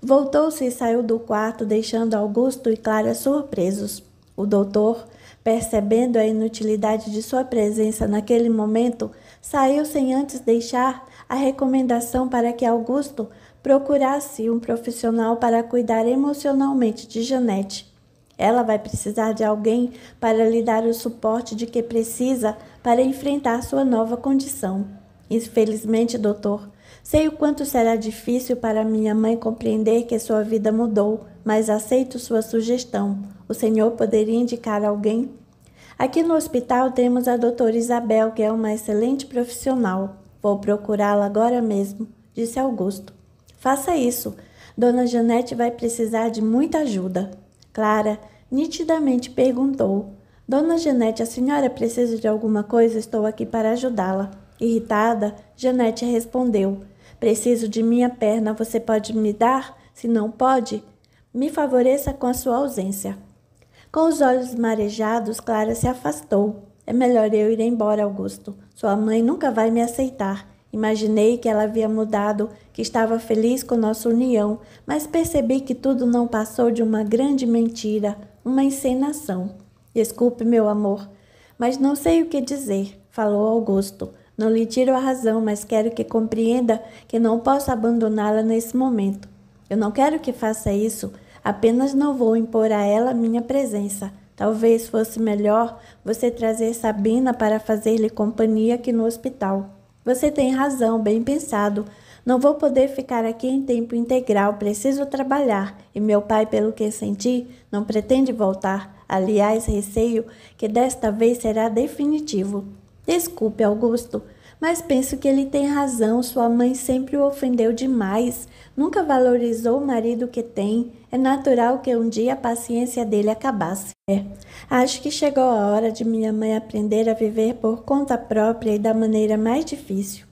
Voltou-se e saiu do quarto, deixando Augusto e Clara surpresos. O doutor, percebendo a inutilidade de sua presença naquele momento, saiu sem antes deixar a recomendação para que Augusto procurasse um profissional para cuidar emocionalmente de Janete. Ela vai precisar de alguém para lhe dar o suporte de que precisa para enfrentar sua nova condição. Infelizmente, doutor, sei o quanto será difícil para minha mãe compreender que sua vida mudou, mas aceito sua sugestão. O senhor poderia indicar alguém? Aqui no hospital temos a doutora Isabel, que é uma excelente profissional. Vou procurá-la agora mesmo, disse Augusto. Faça isso. Dona Janete vai precisar de muita ajuda. Clara nitidamente perguntou: Dona Janete, a senhora precisa de alguma coisa? Estou aqui para ajudá-la. Irritada, Janete respondeu: Preciso de minha perna, você pode me dar? Se não pode, me favoreça com a sua ausência. Com os olhos marejados, Clara se afastou. É melhor eu ir embora, Augusto. Sua mãe nunca vai me aceitar. Imaginei que ela havia mudado, que estava feliz com nossa união, mas percebi que tudo não passou de uma grande mentira, uma encenação. Desculpe, meu amor, mas não sei o que dizer, falou Augusto. Não lhe tiro a razão, mas quero que compreenda que não posso abandoná-la nesse momento. Eu não quero que faça isso. Apenas não vou impor a ela minha presença. Talvez fosse melhor você trazer Sabina para fazer-lhe companhia aqui no hospital. Você tem razão, bem pensado. Não vou poder ficar aqui em tempo integral, preciso trabalhar. E meu pai, pelo que senti, não pretende voltar. Aliás, receio que desta vez será definitivo. Desculpe, Augusto, mas penso que ele tem razão. Sua mãe sempre o ofendeu demais, nunca valorizou o marido que tem. É natural que um dia a paciência dele acabasse. É. Acho que chegou a hora de minha mãe aprender a viver por conta própria e da maneira mais difícil.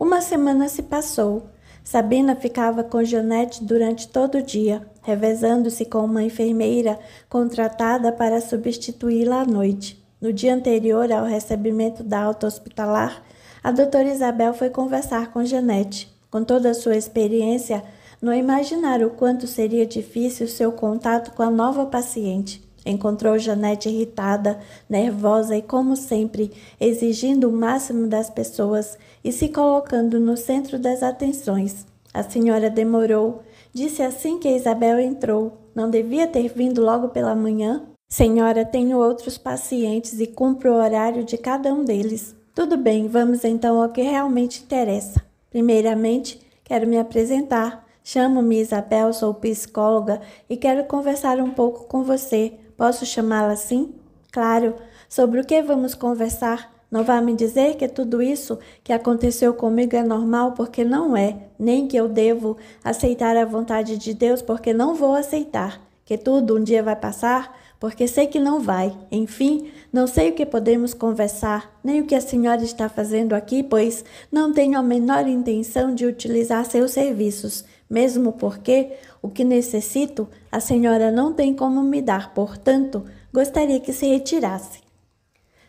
Uma semana se passou. Sabina ficava com Jeanette durante todo o dia, revezando-se com uma enfermeira contratada para substituí-la à noite. No dia anterior ao recebimento da alta hospitalar, a doutora Isabel foi conversar com Jeanette, Com toda a sua experiência, no imaginar o quanto seria difícil seu contato com a nova paciente, encontrou Janete irritada, nervosa e, como sempre, exigindo o máximo das pessoas e se colocando no centro das atenções. A senhora demorou, disse assim que Isabel entrou. Não devia ter vindo logo pela manhã? Senhora, tenho outros pacientes e cumpro o horário de cada um deles. Tudo bem, vamos então ao que realmente interessa. Primeiramente, quero me apresentar. Chamo-me Isabel, sou psicóloga e quero conversar um pouco com você. Posso chamá-la assim? Claro. Sobre o que vamos conversar? Não vá me dizer que tudo isso que aconteceu comigo é normal, porque não é, nem que eu devo aceitar a vontade de Deus, porque não vou aceitar. Que tudo um dia vai passar, porque sei que não vai. Enfim, não sei o que podemos conversar, nem o que a senhora está fazendo aqui, pois não tenho a menor intenção de utilizar seus serviços mesmo porque o que necessito a senhora não tem como me dar, portanto, gostaria que se retirasse.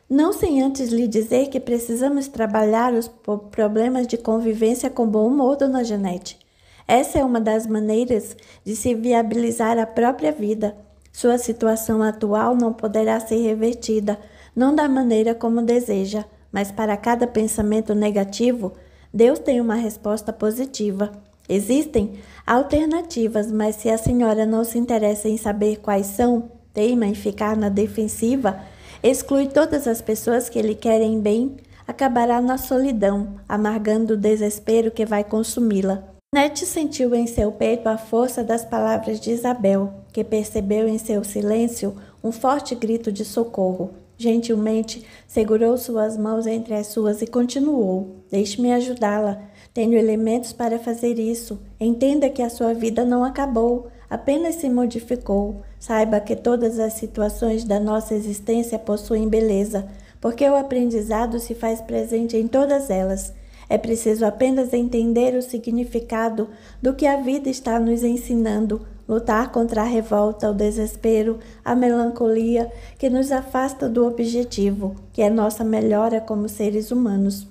Não sem antes lhe dizer que precisamos trabalhar os problemas de convivência com bom humor, dona Janete. Essa é uma das maneiras de se viabilizar a própria vida. Sua situação atual não poderá ser revertida, não da maneira como deseja, mas para cada pensamento negativo, Deus tem uma resposta positiva. Existem alternativas, mas se a senhora não se interessa em saber quais são, teima em ficar na defensiva, exclui todas as pessoas que lhe querem bem, acabará na solidão, amargando o desespero que vai consumi-la. Nete sentiu em seu peito a força das palavras de Isabel, que percebeu em seu silêncio um forte grito de socorro. Gentilmente segurou suas mãos entre as suas e continuou: Deixe-me ajudá-la. Tenho elementos para fazer isso. Entenda que a sua vida não acabou, apenas se modificou. Saiba que todas as situações da nossa existência possuem beleza, porque o aprendizado se faz presente em todas elas. É preciso apenas entender o significado do que a vida está nos ensinando, lutar contra a revolta, o desespero, a melancolia que nos afasta do objetivo, que é nossa melhora como seres humanos.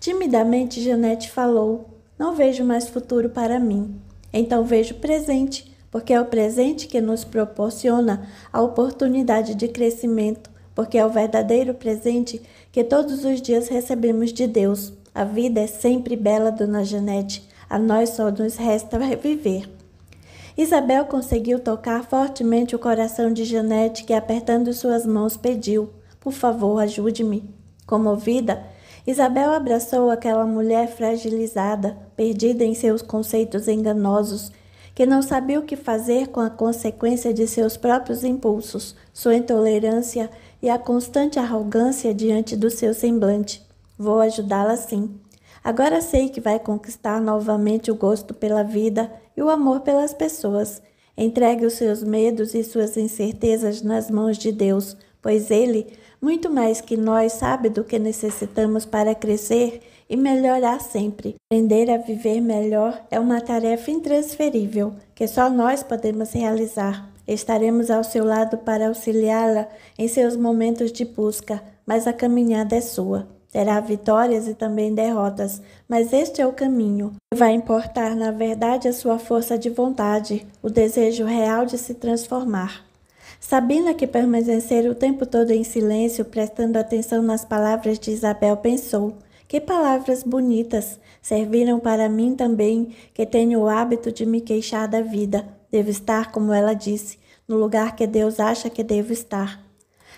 Timidamente, Janete falou: Não vejo mais futuro para mim. Então vejo presente, porque é o presente que nos proporciona a oportunidade de crescimento, porque é o verdadeiro presente que todos os dias recebemos de Deus. A vida é sempre bela, Dona Janete. A nós só nos resta reviver Isabel conseguiu tocar fortemente o coração de Janete, que apertando suas mãos pediu: Por favor, ajude-me. Comovida, Isabel abraçou aquela mulher fragilizada, perdida em seus conceitos enganosos, que não sabia o que fazer com a consequência de seus próprios impulsos, sua intolerância e a constante arrogância diante do seu semblante. Vou ajudá-la sim. Agora sei que vai conquistar novamente o gosto pela vida e o amor pelas pessoas. Entregue os seus medos e suas incertezas nas mãos de Deus, pois Ele muito mais que nós sabe do que necessitamos para crescer e melhorar sempre. Aprender a viver melhor é uma tarefa intransferível que só nós podemos realizar. Estaremos ao seu lado para auxiliá-la em seus momentos de busca, mas a caminhada é sua. Terá vitórias e também derrotas, mas este é o caminho. Vai importar, na verdade, a sua força de vontade, o desejo real de se transformar. Sabina, que permanecera o tempo todo em silêncio, prestando atenção nas palavras de Isabel, pensou: Que palavras bonitas! Serviram para mim também, que tenho o hábito de me queixar da vida. Devo estar, como ela disse, no lugar que Deus acha que devo estar.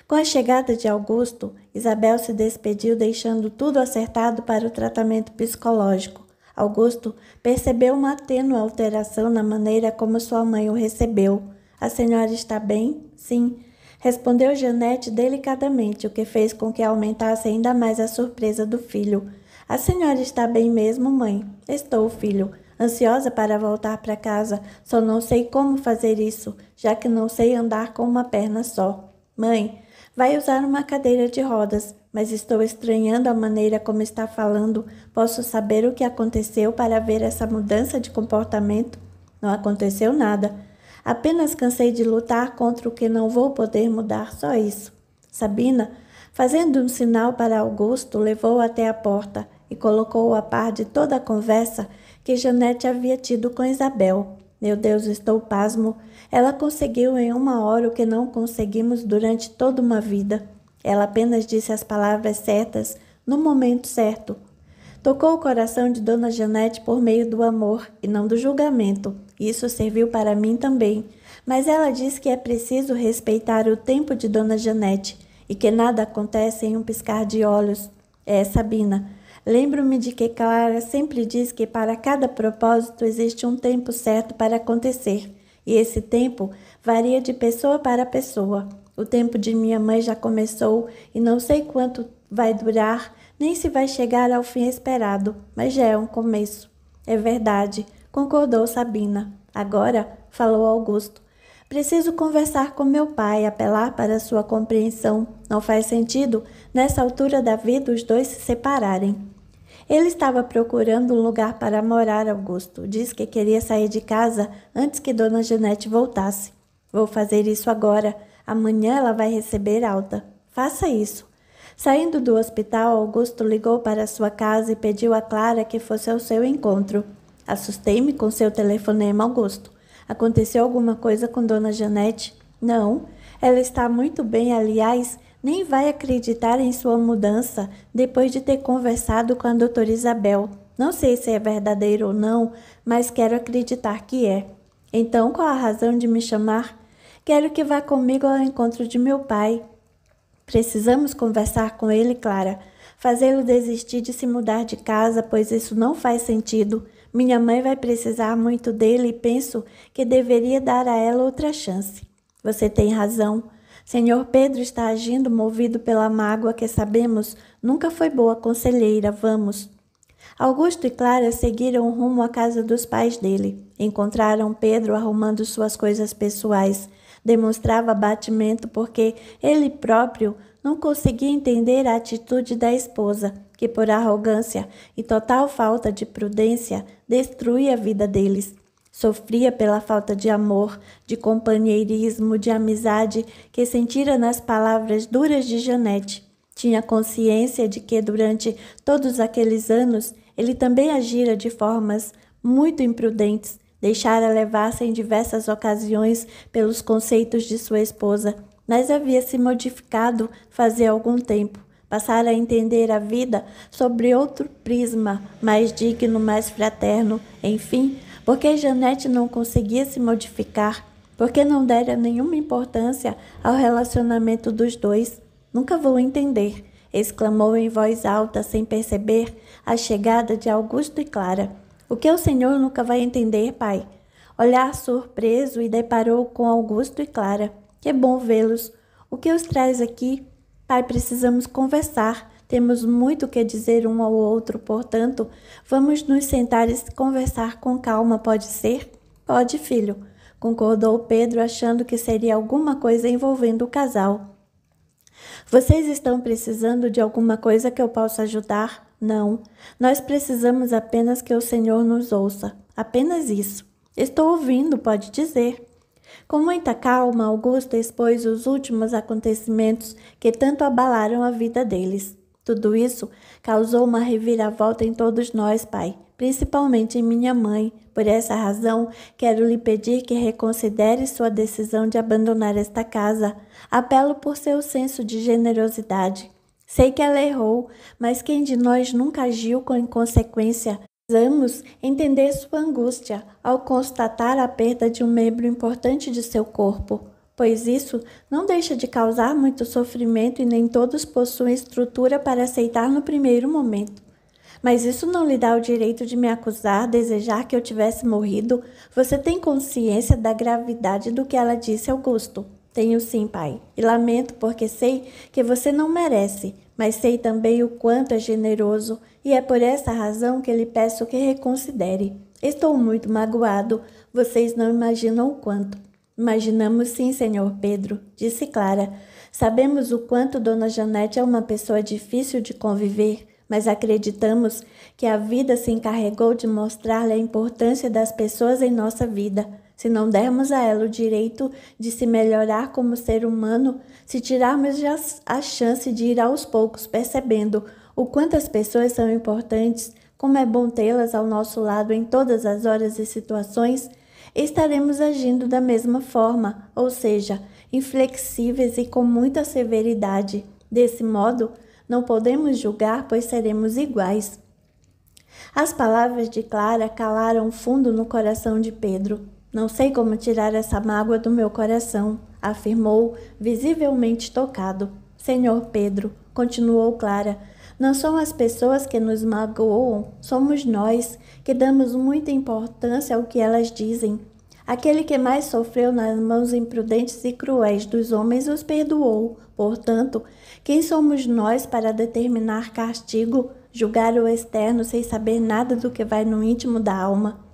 Com a chegada de Augusto, Isabel se despediu, deixando tudo acertado para o tratamento psicológico. Augusto percebeu uma tênue alteração na maneira como sua mãe o recebeu. A senhora está bem? Sim. Respondeu Janete delicadamente, o que fez com que aumentasse ainda mais a surpresa do filho. A senhora está bem mesmo, mãe? Estou, filho. Ansiosa para voltar para casa, só não sei como fazer isso, já que não sei andar com uma perna só. Mãe, vai usar uma cadeira de rodas, mas estou estranhando a maneira como está falando. Posso saber o que aconteceu para ver essa mudança de comportamento? Não aconteceu nada. Apenas cansei de lutar contra o que não vou poder mudar, só isso. Sabina, fazendo um sinal para Augusto, levou-o até a porta e colocou-o a par de toda a conversa que Janete havia tido com Isabel. Meu Deus, estou pasmo. Ela conseguiu em uma hora o que não conseguimos durante toda uma vida. Ela apenas disse as palavras certas, no momento certo. Tocou o coração de Dona Janete por meio do amor e não do julgamento, isso serviu para mim também. Mas ela diz que é preciso respeitar o tempo de Dona Janete e que nada acontece em um piscar de olhos. É, Sabina. Lembro-me de que Clara sempre diz que para cada propósito existe um tempo certo para acontecer, e esse tempo varia de pessoa para pessoa. O tempo de minha mãe já começou e não sei quanto vai durar, nem se vai chegar ao fim esperado, mas já é um começo. É verdade concordou Sabina. Agora, falou Augusto. Preciso conversar com meu pai, apelar para sua compreensão. Não faz sentido, nessa altura da vida, os dois se separarem. Ele estava procurando um lugar para morar, Augusto. Diz que queria sair de casa antes que Dona Janete voltasse. Vou fazer isso agora. Amanhã ela vai receber alta. Faça isso. Saindo do hospital, Augusto ligou para sua casa e pediu a Clara que fosse ao seu encontro. Assustei-me com seu telefonema ao gosto. Aconteceu alguma coisa com Dona Janete? Não. Ela está muito bem, aliás, nem vai acreditar em sua mudança depois de ter conversado com a doutora Isabel. Não sei se é verdadeiro ou não, mas quero acreditar que é. Então, qual a razão de me chamar? Quero que vá comigo ao encontro de meu pai. Precisamos conversar com ele, Clara. Fazê-lo desistir de se mudar de casa, pois isso não faz sentido. Minha mãe vai precisar muito dele e penso que deveria dar a ela outra chance. Você tem razão. Senhor Pedro está agindo movido pela mágoa que sabemos nunca foi boa conselheira. Vamos. Augusto e Clara seguiram rumo à casa dos pais dele. Encontraram Pedro arrumando suas coisas pessoais. Demonstrava abatimento porque ele próprio não conseguia entender a atitude da esposa que por arrogância e total falta de prudência destrui a vida deles. Sofria pela falta de amor, de companheirismo, de amizade que sentira nas palavras duras de Janete. Tinha consciência de que durante todos aqueles anos ele também agira de formas muito imprudentes, deixara levar-se em diversas ocasiões pelos conceitos de sua esposa, mas havia se modificado fazia algum tempo passar a entender a vida sobre outro prisma, mais digno, mais fraterno, enfim, porque Janete não conseguia se modificar, porque não dera nenhuma importância ao relacionamento dos dois. Nunca vou entender, exclamou em voz alta, sem perceber, a chegada de Augusto e Clara. O que o senhor nunca vai entender, pai? Olhar surpreso e deparou com Augusto e Clara. Que bom vê-los. O que os traz aqui? Pai, precisamos conversar. Temos muito o que dizer um ao outro, portanto, vamos nos sentar e conversar com calma, pode ser? Pode, filho, concordou Pedro, achando que seria alguma coisa envolvendo o casal. Vocês estão precisando de alguma coisa que eu possa ajudar? Não. Nós precisamos apenas que o Senhor nos ouça. Apenas isso. Estou ouvindo, pode dizer. Com muita calma, Augusta expôs os últimos acontecimentos que tanto abalaram a vida deles. Tudo isso causou uma reviravolta em todos nós, pai, principalmente em minha mãe. Por essa razão, quero lhe pedir que reconsidere sua decisão de abandonar esta casa. Apelo por seu senso de generosidade. Sei que ela errou, mas quem de nós nunca agiu com inconsequência? Precisamos entender sua angústia ao constatar a perda de um membro importante de seu corpo, pois isso não deixa de causar muito sofrimento e nem todos possuem estrutura para aceitar no primeiro momento. Mas isso não lhe dá o direito de me acusar, desejar que eu tivesse morrido. Você tem consciência da gravidade do que ela disse, Augusto. Tenho sim, pai, e lamento porque sei que você não merece, mas sei também o quanto é generoso, e é por essa razão que lhe peço que reconsidere. Estou muito magoado, vocês não imaginam o quanto. Imaginamos sim, senhor Pedro, disse Clara. Sabemos o quanto Dona Janete é uma pessoa difícil de conviver, mas acreditamos que a vida se encarregou de mostrar-lhe a importância das pessoas em nossa vida. Se não dermos a ela o direito de se melhorar como ser humano, se tirarmos a chance de ir aos poucos percebendo o quanto as pessoas são importantes, como é bom tê-las ao nosso lado em todas as horas e situações, estaremos agindo da mesma forma, ou seja, inflexíveis e com muita severidade. Desse modo, não podemos julgar, pois seremos iguais. As palavras de Clara calaram fundo no coração de Pedro. Não sei como tirar essa mágoa do meu coração, afirmou, visivelmente tocado. Senhor Pedro, continuou Clara, não são as pessoas que nos magoam, somos nós que damos muita importância ao que elas dizem. Aquele que mais sofreu nas mãos imprudentes e cruéis dos homens os perdoou. Portanto, quem somos nós para determinar castigo, julgar o externo sem saber nada do que vai no íntimo da alma?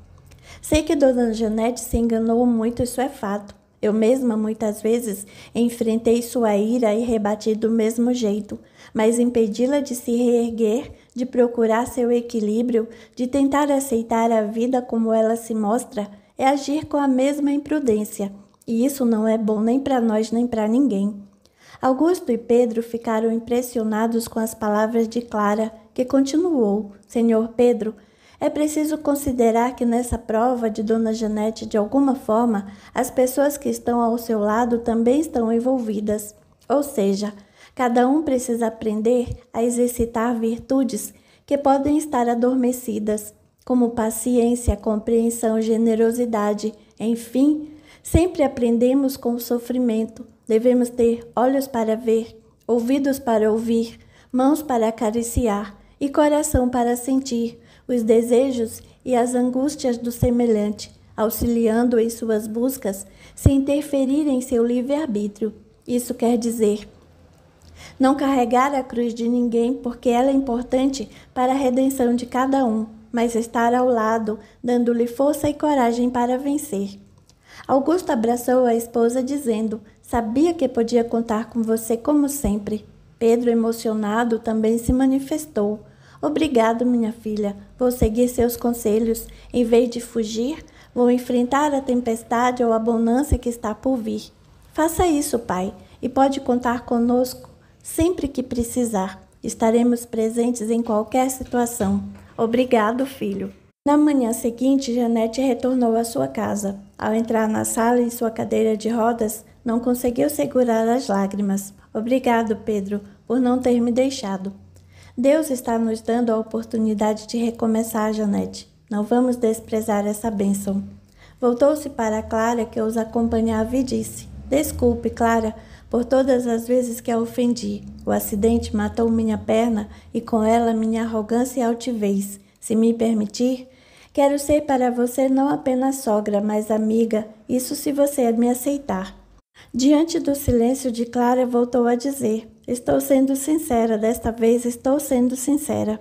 Sei que Dona Janete se enganou muito, isso é fato. Eu mesma muitas vezes enfrentei sua ira e rebati do mesmo jeito, mas impedi-la de se reerguer, de procurar seu equilíbrio, de tentar aceitar a vida como ela se mostra, é agir com a mesma imprudência. E isso não é bom nem para nós nem para ninguém. Augusto e Pedro ficaram impressionados com as palavras de Clara, que continuou: Senhor Pedro, é preciso considerar que nessa prova de Dona Janete, de alguma forma, as pessoas que estão ao seu lado também estão envolvidas. Ou seja, cada um precisa aprender a exercitar virtudes que podem estar adormecidas, como paciência, compreensão, generosidade, enfim, sempre aprendemos com o sofrimento. Devemos ter olhos para ver, ouvidos para ouvir, mãos para acariciar e coração para sentir os desejos e as angústias do semelhante, auxiliando em suas buscas, sem interferir em seu livre-arbítrio. Isso quer dizer não carregar a cruz de ninguém, porque ela é importante para a redenção de cada um, mas estar ao lado, dando-lhe força e coragem para vencer. Augusto abraçou a esposa, dizendo: Sabia que podia contar com você como sempre. Pedro, emocionado, também se manifestou. Obrigado, minha filha. Vou seguir seus conselhos. Em vez de fugir, vou enfrentar a tempestade ou a bonança que está por vir. Faça isso, pai, e pode contar conosco sempre que precisar. Estaremos presentes em qualquer situação. Obrigado, filho. Na manhã seguinte, Janete retornou à sua casa. Ao entrar na sala em sua cadeira de rodas, não conseguiu segurar as lágrimas. Obrigado, Pedro, por não ter me deixado. Deus está nos dando a oportunidade de recomeçar, Janete. Não vamos desprezar essa bênção. Voltou-se para Clara, que os acompanhava, e disse: Desculpe, Clara, por todas as vezes que a ofendi. O acidente matou minha perna e com ela minha arrogância e altivez. Se me permitir, quero ser para você não apenas sogra, mas amiga, isso se você me aceitar. Diante do silêncio de Clara, voltou a dizer: Estou sendo sincera, desta vez estou sendo sincera.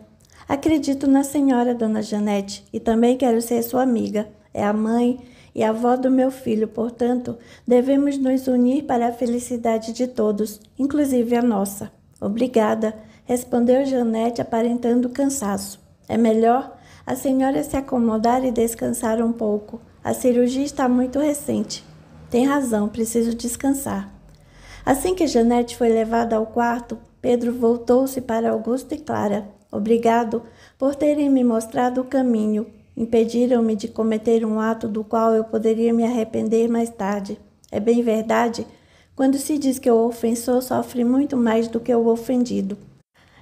Acredito na senhora, dona Janete, e também quero ser sua amiga. É a mãe e a avó do meu filho, portanto, devemos nos unir para a felicidade de todos, inclusive a nossa. Obrigada, respondeu Janete, aparentando cansaço. É melhor a senhora se acomodar e descansar um pouco. A cirurgia está muito recente. Tem razão, preciso descansar. Assim que Janete foi levada ao quarto, Pedro voltou-se para Augusto e Clara. Obrigado por terem me mostrado o caminho. Impediram-me de cometer um ato do qual eu poderia me arrepender mais tarde. É bem verdade, quando se diz que o ofensor sofre muito mais do que o ofendido.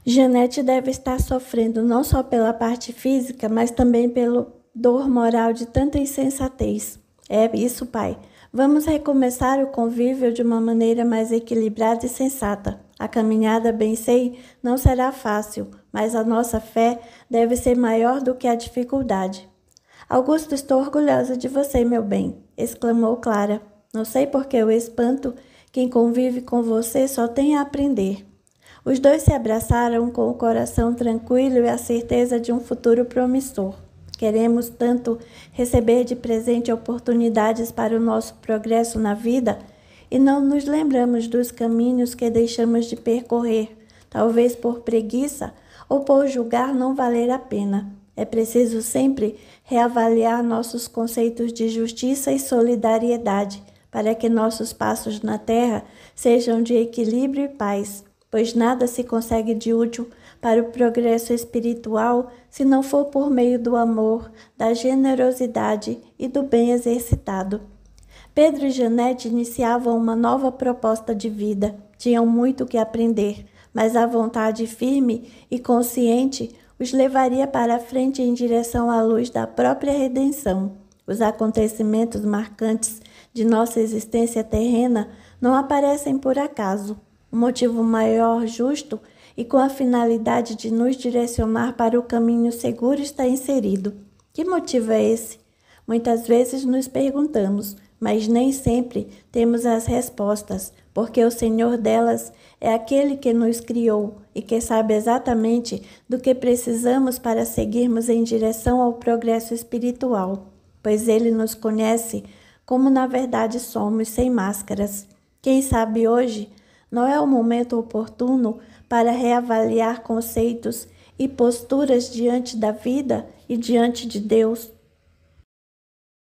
Janete deve estar sofrendo não só pela parte física, mas também pelo dor moral de tanta insensatez. É isso, pai. Vamos recomeçar o convívio de uma maneira mais equilibrada e sensata. A caminhada, bem sei, não será fácil, mas a nossa fé deve ser maior do que a dificuldade. Augusto, estou orgulhosa de você, meu bem, exclamou Clara. Não sei por que o espanto. Quem convive com você só tem a aprender. Os dois se abraçaram com o coração tranquilo e a certeza de um futuro promissor. Queremos tanto receber de presente oportunidades para o nosso progresso na vida e não nos lembramos dos caminhos que deixamos de percorrer, talvez por preguiça ou por julgar não valer a pena. É preciso sempre reavaliar nossos conceitos de justiça e solidariedade para que nossos passos na terra sejam de equilíbrio e paz, pois nada se consegue de útil para o progresso espiritual se não for por meio do amor, da generosidade e do bem exercitado. Pedro e Janete iniciavam uma nova proposta de vida, tinham muito que aprender, mas a vontade firme e consciente os levaria para a frente em direção à luz da própria redenção. Os acontecimentos marcantes de nossa existência terrena não aparecem por acaso. O motivo maior, justo, e com a finalidade de nos direcionar para o caminho seguro está inserido. Que motivo é esse? Muitas vezes nos perguntamos, mas nem sempre temos as respostas, porque o Senhor delas é aquele que nos criou e que sabe exatamente do que precisamos para seguirmos em direção ao progresso espiritual, pois ele nos conhece como na verdade somos sem máscaras. Quem sabe hoje não é o momento oportuno para reavaliar conceitos e posturas diante da vida e diante de Deus.